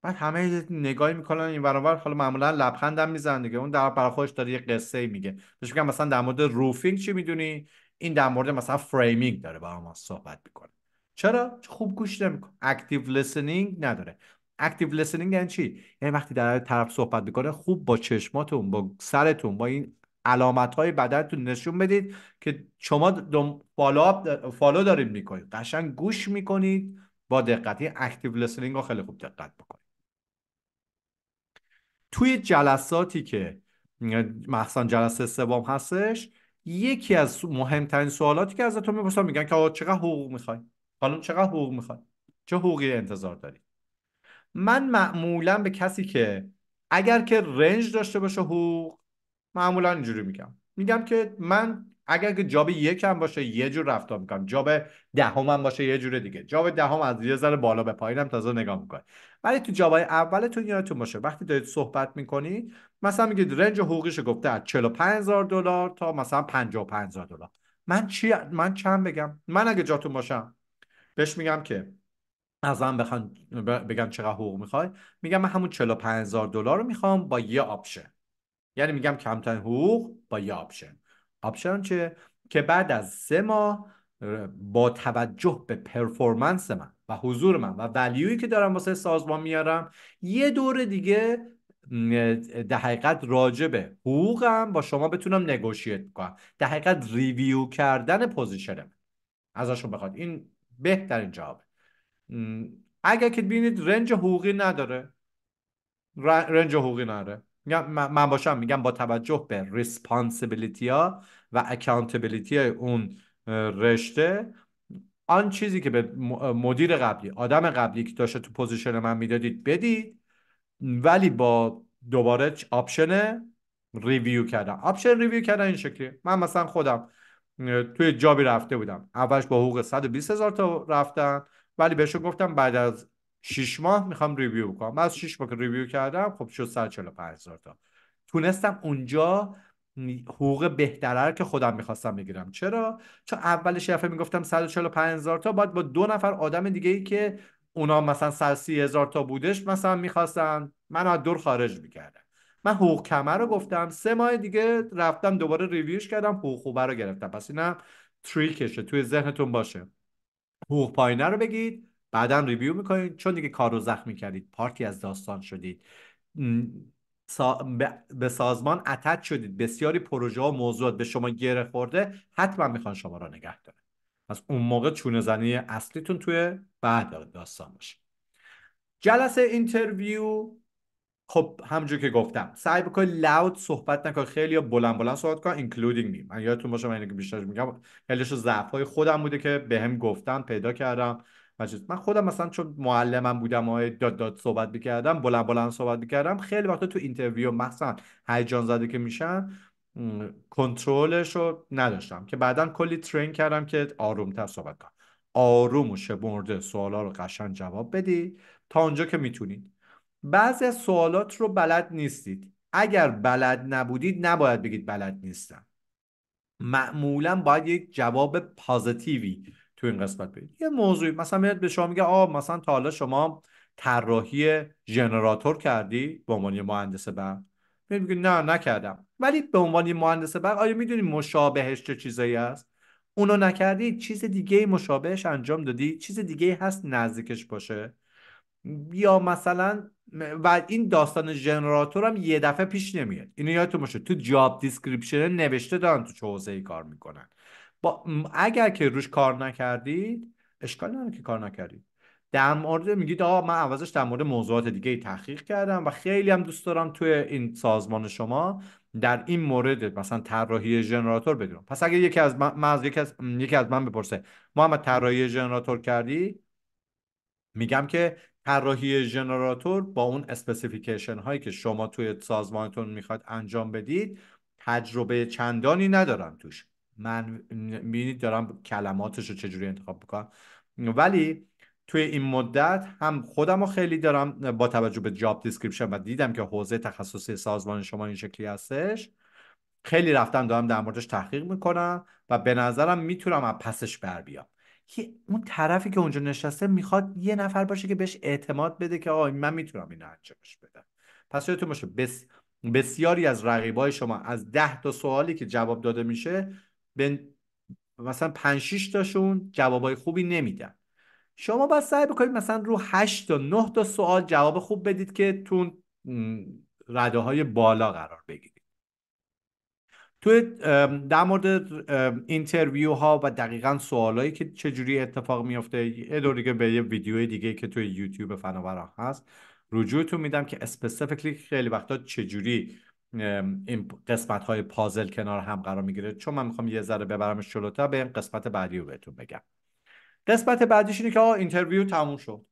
بعد همه نگاهی میکنن این برابر حالا معمولا لبخندم میزنن دیگه اون در برای خودش داره یه قصه میگه بهش میگم مثلا در مورد روفینگ چی میدونی این در مورد مثلا فریمینگ داره برای ما صحبت میکنه چرا خوب گوش نمیکنه اکتیو لیسنینگ نداره اکتیو لسنینگ یعنی چی یعنی وقتی در طرف صحبت میکنه خوب با چشماتون با سرتون با این علامت های بدنتون نشون بدید که شما فالو دارید میکنید قشنگ گوش میکنید با دقتی اکتیو لسنینگ رو خیلی خوب دقت بکنید توی جلساتی که مخصوصا جلسه سوم هستش یکی از مهمترین سوالاتی که ازتون میپرسن میگن که آقا چقدر حقوق میخوای حالا چقدر حقوق میخوای چه حقوقی انتظار دارید من معمولا به کسی که اگر که رنج داشته باشه حقوق معمولا اینجوری میگم میگم که من اگر که جاب یکم باشه یه جور رفتار میکنم جاب دهمم باشه یه جور دیگه جاب دهم از یه ذره بالا به پایینم تازه نگاه میکنه ولی تو جابای اولتون یادتون باشه وقتی دارید صحبت میکنی مثلا میگید رنج حقوقیش گفته از 45000 دلار تا مثلا 55000 دلار من چی من چند بگم من اگه جاتون باشم بهش میگم که ازم بخوان بگم چقدر حقوق میخوای میگم من همون 45 هزار دلار رو میخوام با یه آپشن یعنی میگم کمترین حقوق با یه آپشن آپشن چه که بعد از سه ماه با توجه به پرفورمنس من و حضور من و ولیوی که دارم واسه سازمان میارم یه دور دیگه در حقیقت راجبه حقوقم با شما بتونم نگوشیت کنم در حقیقت ریویو کردن پوزیشنم ازشون بخواد این بهترین جواب اگر که بینید رنج حقوقی نداره رنج حقوقی نداره من باشم میگم با توجه به ریسپانسیبلیتی ها و اکانتیبلیتی های اون رشته آن چیزی که به مدیر قبلی آدم قبلی که داشته تو پوزیشن من میدادید بدید ولی با دوباره آپشن ریویو کردن آپشن ریویو کردن این شکلی من مثلا خودم توی جابی رفته بودم اولش با حقوق 120 هزار تا رفتن ولی بهشون گفتم بعد از 6 ماه میخوام ریویو بکنم من از 6 ماه که ریویو کردم خب شد 145 هزار تا تونستم اونجا حقوق بهتره که خودم میخواستم بگیرم چرا چون اولش یه میگفتم 145 هزار تا باید با دو نفر آدم دیگه ای که اونا مثلا 130 هزار تا بودش مثلا میخواستن من از دور خارج میکردم من حقوق کمر رو گفتم سه ماه دیگه رفتم دوباره ریویوش کردم حقوق خوبه رو گرفتم پس اینم تریکشه توی ذهنتون باشه حقوق پایینه رو بگید بعدا ریویو میکنید چون دیگه کار رو زخمی کردید پارتی از داستان شدید به سازمان اتت شدید بسیاری پروژه ها موضوعات به شما گره خورده حتما میخوان شما را نگه داره از اون موقع چونه زنی اصلیتون توی بعد داستان باشه جلسه اینترویو خب همونجور که گفتم سعی بکن لاود صحبت نکن خیلی بلند بلند صحبت کن اینکلودینگ می من یادتون باشه من اینو که بیشتر میگم خیلیش ضعف های خودم بوده که بهم به گفتن پیدا کردم من خودم مثلا چون معلمم بودم و داد داد صحبت میکردم بلند بلند صحبت میکردم خیلی وقتا تو اینترویو مثلا هیجان زده که میشن کنترلش رو نداشتم که بعدا کلی ترین کردم که آرومتر صحبت کنم آروم و شبرده سوالا رو قشنگ جواب بدی تا اونجا که میتونید بعضی از سوالات رو بلد نیستید اگر بلد نبودید نباید بگید بلد نیستم معمولا باید یک جواب پازیتیوی تو این قسمت بدید یه موضوعی مثلا میاد به شما میگه آ مثلا تا شما طراحی ژنراتور کردی به عنوان مهندس برق میگه نه نکردم ولی به عنوان مهندس برق آیا میدونی مشابهش چه چیزایی است اونو نکردی چیز دیگه مشابهش انجام دادی چیز دیگه هست نزدیکش باشه یا مثلا و این داستان جنراتور هم یه دفعه پیش نمیاد اینو یادتون باشه تو جاب دیسکریپشن نوشته دارن تو چه کار میکنن با اگر که روش کار نکردید اشکال نداره که کار نکردید در مورد میگید آقا من عوضش در مورد موضوعات دیگه تحقیق کردم و خیلی هم دوست دارم توی این سازمان شما در این مورد مثلا طراحی جنراتور بدونم پس اگر یکی از من, از یکی از یکی از من بپرسه محمد طراحی جنراتور کردی میگم که طراحی جنراتور با اون اسپسیفیکیشن هایی که شما توی سازمانتون میخواد انجام بدید تجربه چندانی ندارم توش من میبینید دارم کلماتش رو چجوری انتخاب بکنم ولی توی این مدت هم خودم رو خیلی دارم با توجه به جاب دیسکریپشن و دیدم که حوزه تخصصی سازمان شما این شکلی هستش خیلی رفتم دارم در موردش تحقیق میکنم و به نظرم میتونم از پسش بر بیام که اون طرفی که اونجا نشسته میخواد یه نفر باشه که بهش اعتماد بده که آقا من میتونم اینو انجامش بدم پس یادتون باشه بس... بسیاری از رقیبای شما از ده تا سوالی که جواب داده میشه به مثلا 5 6 تاشون جوابای خوبی نمیدن شما باید سعی بکنید مثلا رو 8 تا 9 تا سوال جواب خوب بدید که تون رده های بالا قرار بگیرید تو در مورد اینترویو ها و دقیقا سوالایی که چجوری اتفاق میفته یه دور دیگه به یه ویدیو دیگه که توی یوتیوب فناورا هست رجوعتون میدم که اسپسیفیکلی خیلی وقتا چجوری این قسمت های پازل کنار هم قرار میگیره چون من میخوام یه ذره ببرمش جلوتر به این قسمت بعدی رو بهتون بگم قسمت بعدیش اینه که آقا اینترویو تموم شد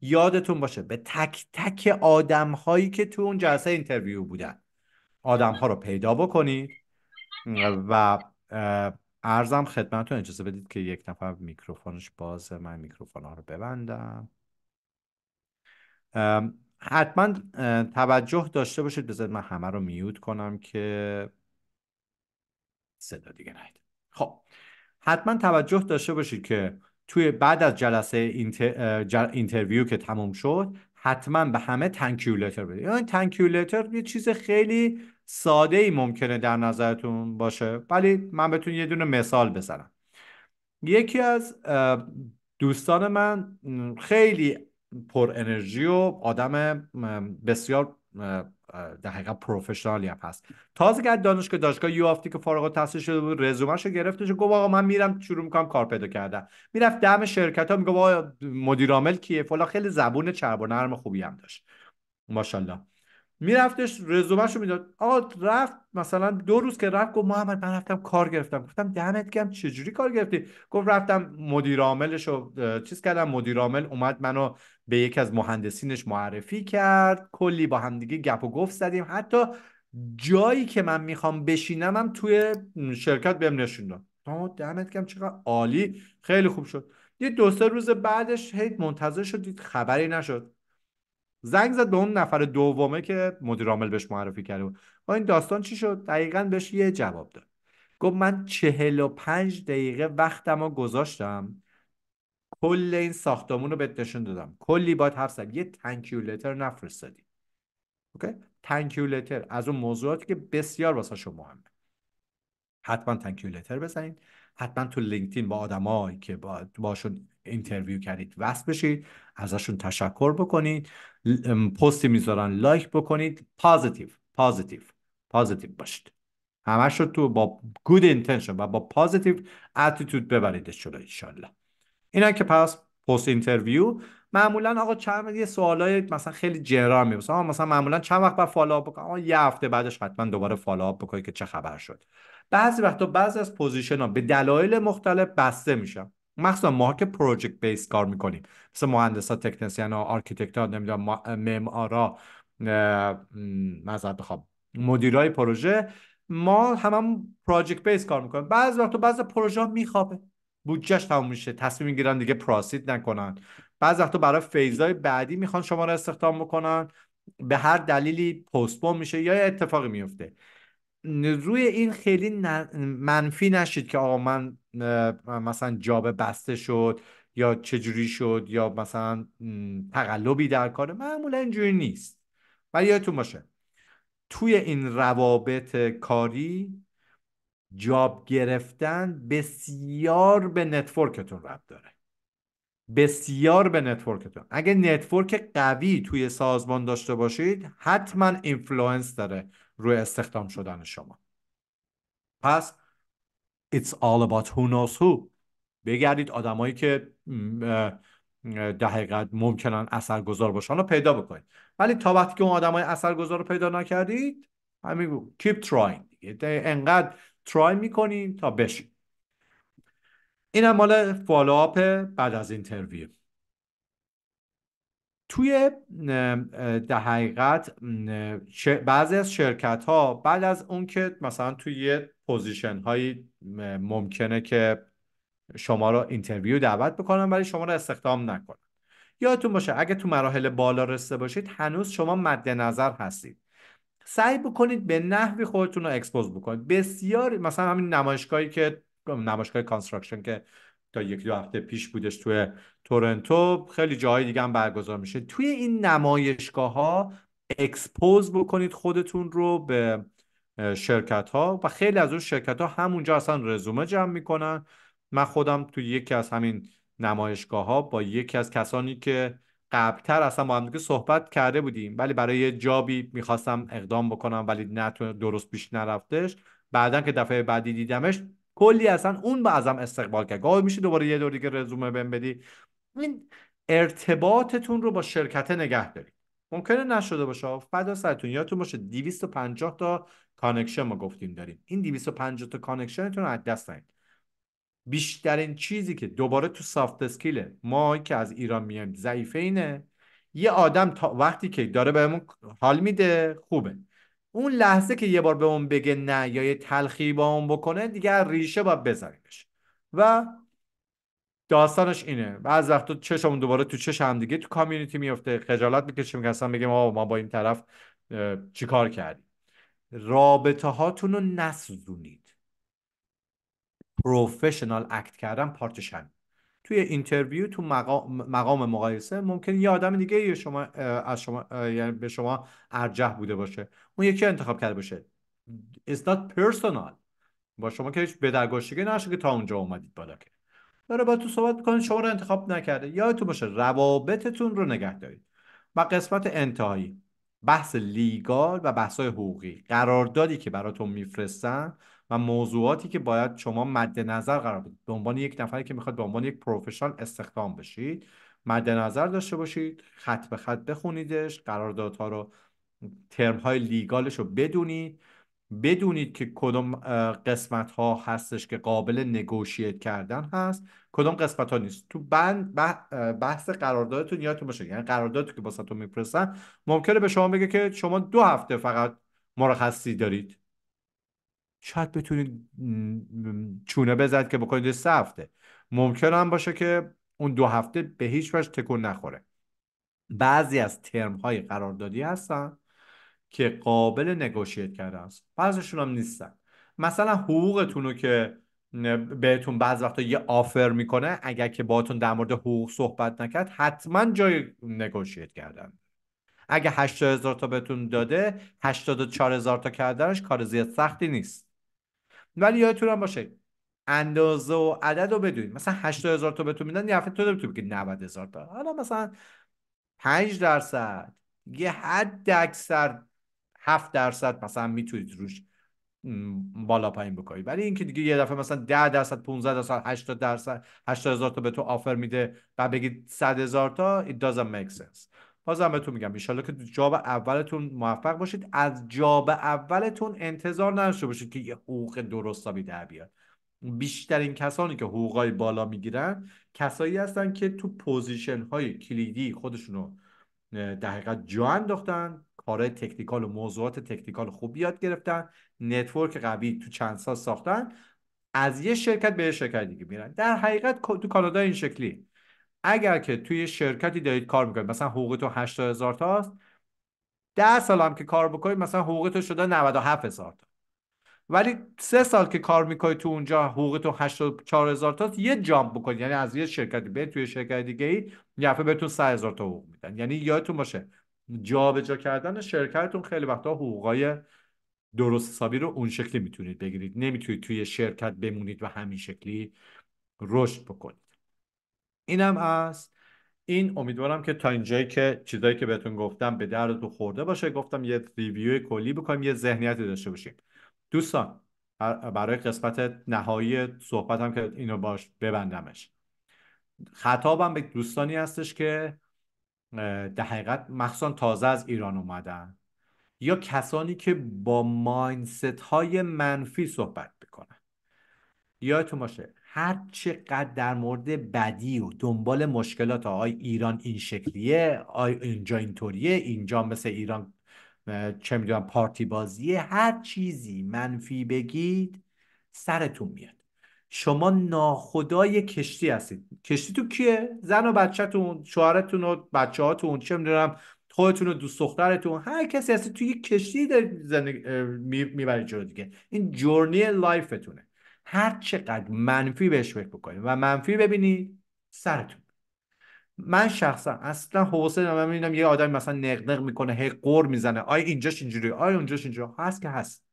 یادتون باشه به تک تک آدم هایی که تو اون جلسه اینترویو بودن آدم ها رو پیدا بکنید و ارزم خدمتتون اجازه بدید که یک نفر میکروفونش بازه من میکروفون ها رو ببندم حتما توجه داشته باشید بذارید من همه رو میوت کنم که صدا دیگه نهید خب حتما توجه داشته باشید که توی بعد از جلسه اینتر... اینترویو که تموم شد حتما به همه تنکیو بدید یعنی یه چیز خیلی ساده ای ممکنه در نظرتون باشه ولی من بتون یه دونه مثال بزنم یکی از دوستان من خیلی پر انرژی و آدم بسیار در حقیقت پروفشنالی هم هست تازه که دانشگاه دانشگاه یو آفتی که فارغ التحصیل شده بود رزومه‌شو گرفتش گفت آقا من میرم شروع میکنم کار پیدا کردن میرفت دم شرکت ها میگفت آقا مدیر عامل کیه فلان خیلی زبون چرب و نرم خوبی هم داشت ماشاءالله میرفتش رزومش رو میداد آقا رفت مثلا دو روز که رفت گفت محمد من رفتم کار گرفتم گفتم دهنت گم چجوری کار گرفتی گفت رفتم مدیر عاملش رو چیز کردم مدیر عامل اومد منو به یکی از مهندسینش معرفی کرد کلی با همدیگه گپ و گفت زدیم حتی جایی که من میخوام بشینم هم توی شرکت بهم نشون داد دمت گم چقدر عالی خیلی خوب شد یه دو سه روز بعدش هی منتظر شدید خبری نشد زنگ زد به اون نفر دومه که مدیر عامل بهش معرفی کرده بود با این داستان چی شد دقیقا بهش یه جواب داد گفت من چهل و پنج دقیقه وقتم رو گذاشتم کل این ساختمون رو بهت نشون دادم کلی باید حرف زد یه تنکیو لتر نفرستادی اوکی تنکیو لتر از اون موضوعاتی که بسیار واسه شما مهمه حتما تنکیو لتر بزنید حتما تو لینکدین با آدمایی که باشون اینترویو کردید وصل بشید ازشون تشکر بکنید پستی میذارن لایک بکنید پازیتیو پازیتیو پازیتیو باشید همش رو تو با گود اینتنشن و با پازیتیو اتیتود ببریدش شده انشالله اینا که پس پست اینترویو معمولا آقا چند یه سوالای مثلا خیلی جرام می مثلا معمولا چند وقت بعد فالوآپ بکنم یه هفته بعدش حتما دوباره فالوآپ بکنید که چه خبر شد بعضی وقتا بعضی از پوزیشن ها به دلایل مختلف بسته میشن مخصوصا ماها که پروژکت بیس کار میکنیم مثل ها تکنسیان ها آرکیتکت ها نمیدونم معمارا مذرد بخوام مدیرای پروژه ما هم, هم پروژکت بیس کار میکنیم بعض وقت بعض پروژه ها میخوابه بودجهش تموم میشه تصمیم میگیرن دیگه پراسید نکنن بعض وقتا برای فیزای بعدی میخوان شما رو استخدام بکنن به هر دلیلی پستپون میشه یا اتفاقی میفته روی این خیلی منفی نشید که آقا من مثلا جاب بسته شد یا چجوری شد یا مثلا تقلبی در کار معمولا اینجوری نیست ولی یادتون باشه توی این روابط کاری جاب گرفتن بسیار به نتورکتون ربط داره بسیار به نتورکتون اگه نتورک قوی توی سازمان داشته باشید حتما اینفلوئنس داره روی استخدام شدن شما پس it's all about who knows who بگردید آدمایی که در حقیقت ممکنن اثرگذار باشن رو پیدا بکنید ولی تا وقتی که اون آدمای اثرگذار رو پیدا نکردید همین keep trying دیگه انقدر try میکنین تا بشین این مال فالوآپ بعد از اینترویو توی در حقیقت بعضی از شرکت ها بعد از اون که مثلا توی یه پوزیشن هایی ممکنه که شما رو اینترویو دعوت بکنن ولی شما رو استخدام نکنن یادتون باشه اگه تو مراحل بالا رسیده باشید هنوز شما مد نظر هستید سعی بکنید به نحوی خودتون رو اکسپوز بکنید بسیار مثلا همین نمایشگاهی که نمایشگاه کانستراکشن که تا یک دو هفته پیش بودش توی تورنتو خیلی جاهای دیگه هم برگزار میشه توی این نمایشگاه ها اکسپوز بکنید خودتون رو به شرکت ها و خیلی از اون شرکت ها همونجا اصلا رزومه جمع میکنن من خودم توی یکی از همین نمایشگاه ها با یکی از کسانی که قبلتر اصلا با هم صحبت کرده بودیم ولی برای یه جابی میخواستم اقدام بکنم ولی نه درست پیش نرفتش بعدا که دفعه بعدی دیدمش کلی اصلا اون به ازم استقبال کرد گاهی میشه دوباره یه دور که رزومه بهم بدی این ارتباطتون رو با شرکت نگه دارید ممکنه نشده باشه فدا سرتون یادتون باشه 250 تا کانکشن ما گفتیم داریم این 250 تا کانکشنتون رو از دست ندید بیشترین چیزی که دوباره تو سافت اسکیل ما که از ایران میایم ضعیفه اینه یه آدم وقتی که داره بهمون حال میده خوبه اون لحظه که یه بار به اون بگه نه یا یه تلخی با اون بکنه دیگه ریشه باید بذاریمش و داستانش اینه بعض وقتا چشمون دوباره تو چش هم دیگه تو کامیونیتی میفته خجالت میکشیم که اصلا بگیم ما با این طرف چیکار کردیم رابطه هاتون رو نسوزونید پروفشنال اکت کردن پارتش توی اینترویو تو مقام, مقام مقایسه ممکن یه آدم دیگه شما از شما یعنی به شما ارجح بوده باشه اون یکی انتخاب کرده باشه It's not personal با شما که هیچ بدرگاشتگی نشه که تا اونجا اومدید بالا که داره با تو صحبت میکنه شما رو انتخاب نکرده یادتون باشه روابطتون رو نگه دارید و قسمت انتهایی بحث لیگال و بحث حقوقی قراردادی که براتون میفرستن و موضوعاتی که باید شما مد نظر قرار بدید به عنوان یک نفری که میخواد به عنوان یک پروفشنال استخدام بشید مد نظر داشته باشید خط به خط بخونیدش قراردادها رو ترم های لیگالش رو بدونید بدونید که کدوم قسمت ها هستش که قابل نگوشیت کردن هست کدوم قسمت ها نیست تو بند بحث قراردادتون یادتون باشه یعنی قراردادتون که باستون میپرسن ممکنه به شما بگه که شما دو هفته فقط مرخصی دارید شاید بتونید چونه بزد که بکنید سه هفته ممکن هم باشه که اون دو هفته به هیچ وجه تکون نخوره بعضی از ترم های قراردادی هستن که قابل نگوشیت کرده است بعضشون هم نیستن مثلا حقوقتون رو که بهتون بعض وقتا یه آفر میکنه اگر که باتون در مورد حقوق صحبت نکرد حتما جای نگوشیت کردن اگر 80 هزار تا بهتون داده 84 هزار تا کردنش کار زیاد سختی نیست ولی یادتون هم باشه اندازه و عدد رو بدونید مثلا هزار تا بهتون میدن یه هفته تو نمیتونی بگی هزار تا حالا مثلا 5 درصد یه حد اکثر 7 درصد مثلا میتونید روش بالا پایین بکنید ولی اینکه دیگه یه دفعه مثلا 10 درصد 15 درصد 80 درصد 80000 تا به تو آفر میده و بگید هزار تا it doesn't make sense بازم بهتون میگم ان که جاب اولتون موفق باشید از جاب اولتون انتظار نداشته باشید که یه حقوق درست درستابی در بیاد بیشترین کسانی که حقوقای بالا میگیرن کسایی هستن که تو پوزیشن های کلیدی خودشونو در حقیقت جا انداختن کارهای تکنیکال و موضوعات تکنیکال خوب یاد گرفتن نتورک قوی تو چند سال ساختن از یه شرکت به یه شرکت دیگه میرن در حقیقت تو کانادا این شکلی اگر که توی شرکتی دارید کار میکنید مثلا حقوقتون 80 هزار تاست ده سال هم که کار بکنید مثلا حقوقتون شده 97 هزار تا ولی سه سال که کار میکنید تو اونجا حقوقتون 84 هزار تا یه جامپ بکنید یعنی از یه شرکتی به توی شرکت دیگه ای یه بهتون 100 هزار تا حقوق میدن یعنی یادتون باشه جابجا کردن شرکتتون خیلی وقتا حقوقای درست حسابی رو اون شکلی میتونید بگیرید نمیتونید توی شرکت بمونید و همین شکلی رشد بکنید اینم از این امیدوارم که تا اینجایی که چیزایی که بهتون گفتم به دردتون خورده باشه گفتم یه ریویو کلی بکنیم یه ذهنیتی داشته باشیم دوستان برای قسمت نهایی صحبتم که اینو باش ببندمش خطابم به دوستانی هستش که در حقیقت مخصوصا تازه از ایران اومدن یا کسانی که با ماینست های منفی صحبت میکنن یادتون باشه هر چقدر در مورد بدی و دنبال مشکلات آی ایران این شکلیه آی اینجا اینطوریه اینجا مثل ایران چه میدونم پارتی بازیه هر چیزی منفی بگید سرتون میاد شما ناخدای کشتی هستید کشتی تو کیه زن و بچهتون شوهرتون و بچه‌هاتون چه میدونم خودتون و دوست دخترتون هر کسی هستی توی کشتی در زندگی میبرید جلو دیگه این جورنی لایفتونه هر چقدر منفی بهش فکر بکنید و منفی ببینید سرتون من شخصا اصلا حوصله ندارم یه آدم مثلا نقنق میکنه هی قور میزنه آیا اینجاش اینجوری آیا اونجاش اینجوری هست که هست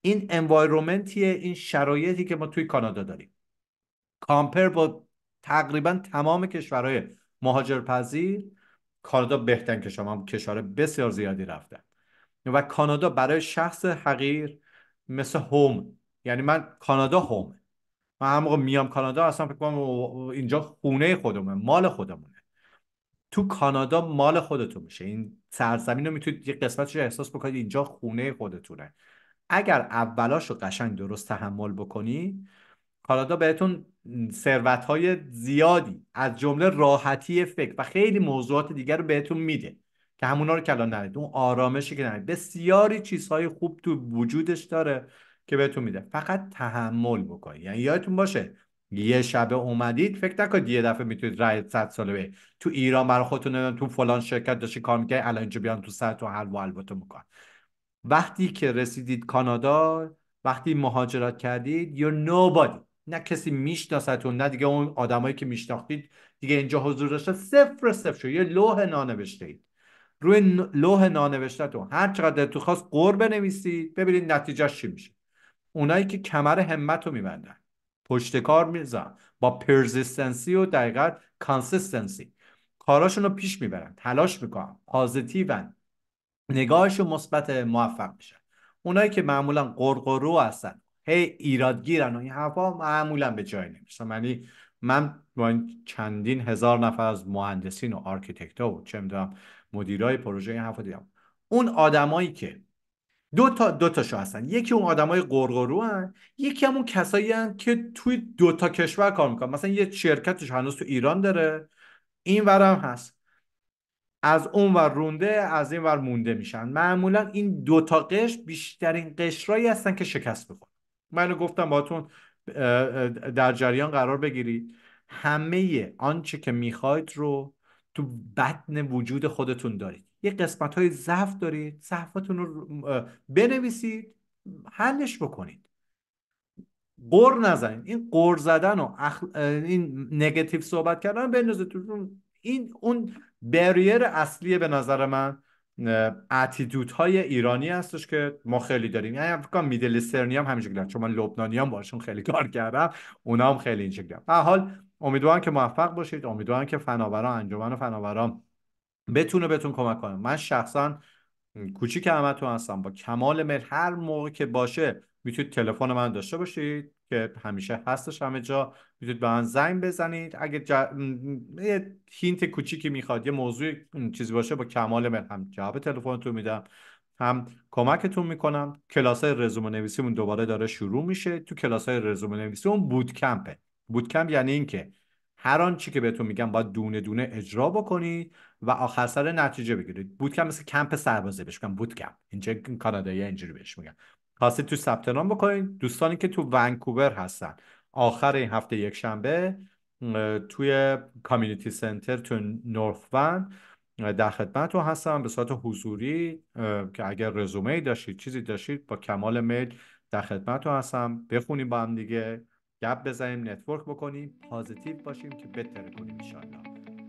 این انوایرومنتیه این شرایطی که ما توی کانادا داریم کامپر با تقریبا تمام کشورهای مهاجرپذیر کانادا بهترین کشور هم کشور بسیار زیادی رفتن و کانادا برای شخص حقیر مثل هوم یعنی من کانادا هومه من هم میام کانادا اصلا فکر کنم اینجا خونه خودمه مال خودمونه تو کانادا مال خودتون میشه این سرزمین رو میتونید یه قسمتش رو احساس بکنید اینجا خونه خودتونه اگر اولاش رو قشنگ درست تحمل بکنی کانادا بهتون ثروت های زیادی از جمله راحتی فکر و خیلی موضوعات دیگر رو بهتون میده که همونا رو کلان نرید اون آرامشی که نرید بسیاری چیزهای خوب تو وجودش داره که بهتون میده فقط تحمل بکنید یعنی یادتون باشه یه شبه اومدید فکر نکنید یه دفعه میتونید رای صد ساله به تو ایران برای خودتون تو فلان شرکت داشتی کار میکنی الان اینجا بیان تو سر تو حلوا تو میکن وقتی که رسیدید کانادا وقتی مهاجرت کردید یا nobody نه کسی میشناستون نه دیگه اون آدمایی که میشناختید دیگه اینجا حضور داشته صفر صفر شد یه لوح نانوشته اید روی لوح تو هر چقدر تو خواست قرب بنویسید ببینید نتیجه چی میشه اونایی که کمر همت رو میبندن پشت کار میزن با پرزیستنسی و دقیقا کانسیستنسی کاراشون رو پیش میبرن تلاش میکنن پازیتیون نگاهشون مثبت موفق میشن اونایی که معمولا قرقرو هستن هی ایرادگیرن و این حرفا معمولا به جای نمیشن یعنی من با چندین هزار نفر از مهندسین و آرکیتکت و چه میدونم مدیرای پروژه این حرفا دیدم اون آدمایی که دو تا دو هستن یکی اون آدمای قرقرو هن یکی همون کسایی هن که توی دو تا کشور کار میکنن مثلا یه شرکتش هنوز تو ایران داره این هم هست از اون ور رونده از این ور مونده میشن معمولا این دو تا قشر بیشترین قشرایی هستن که شکست میخورن منو گفتم باهاتون در جریان قرار بگیرید همه آنچه که میخواید رو تو بدن وجود خودتون دارید یه قسمت های ضعف دارید صفحاتون رو بنویسید حلش بکنید قر نزنید این قر زدن و این نگتیو صحبت کردن نظرتون این اون بریر اصلیه به نظر من اتیدوت های ایرانی هستش که ما خیلی داریم یعنی افریقا میدل سرنی هم همین چون من لبنانی هم باشون خیلی کار کردم اونا هم خیلی این شکلی حال امیدوارم که موفق باشید امیدوارم که فناوران انجمن فناوران بتونه بهتون کمک کنه من شخصا کوچیک همتون هستم با کمال میل هر موقع که باشه میتونید تلفن من داشته باشید که همیشه هستش همه جا میتونید به من زنگ بزنید اگه یه هینت کوچیکی میخواد یه موضوع چیزی باشه با کمال میل هم جواب تو میدم هم کمکتون میکنم کلاس های رزومه نویسیمون دوباره داره شروع میشه تو کلاس های رزومه نویسیمون بود کمپه کمپ یعنی اینکه هر چی که بهتون میگم باید دونه دونه اجرا بکنید و آخر سر نتیجه بگیرید بود کم مثل کمپ سربازی بهش میگن بود کمپ اینجا کانادایی اینجوری بهش میگن خاصی تو ثبت نام بکنید دوستانی که تو ونکوور هستن آخر این هفته یک شنبه توی کامیونیتی سنتر تو نورث در خدمت هستم به صورت حضوری که اگر رزومه داشتید چیزی داشتید با کمال میل در خدمت هستم بخونیم با هم دیگه گپ بزنیم نتورک بکنیم پازیتیو باشیم که بتره کنیم ان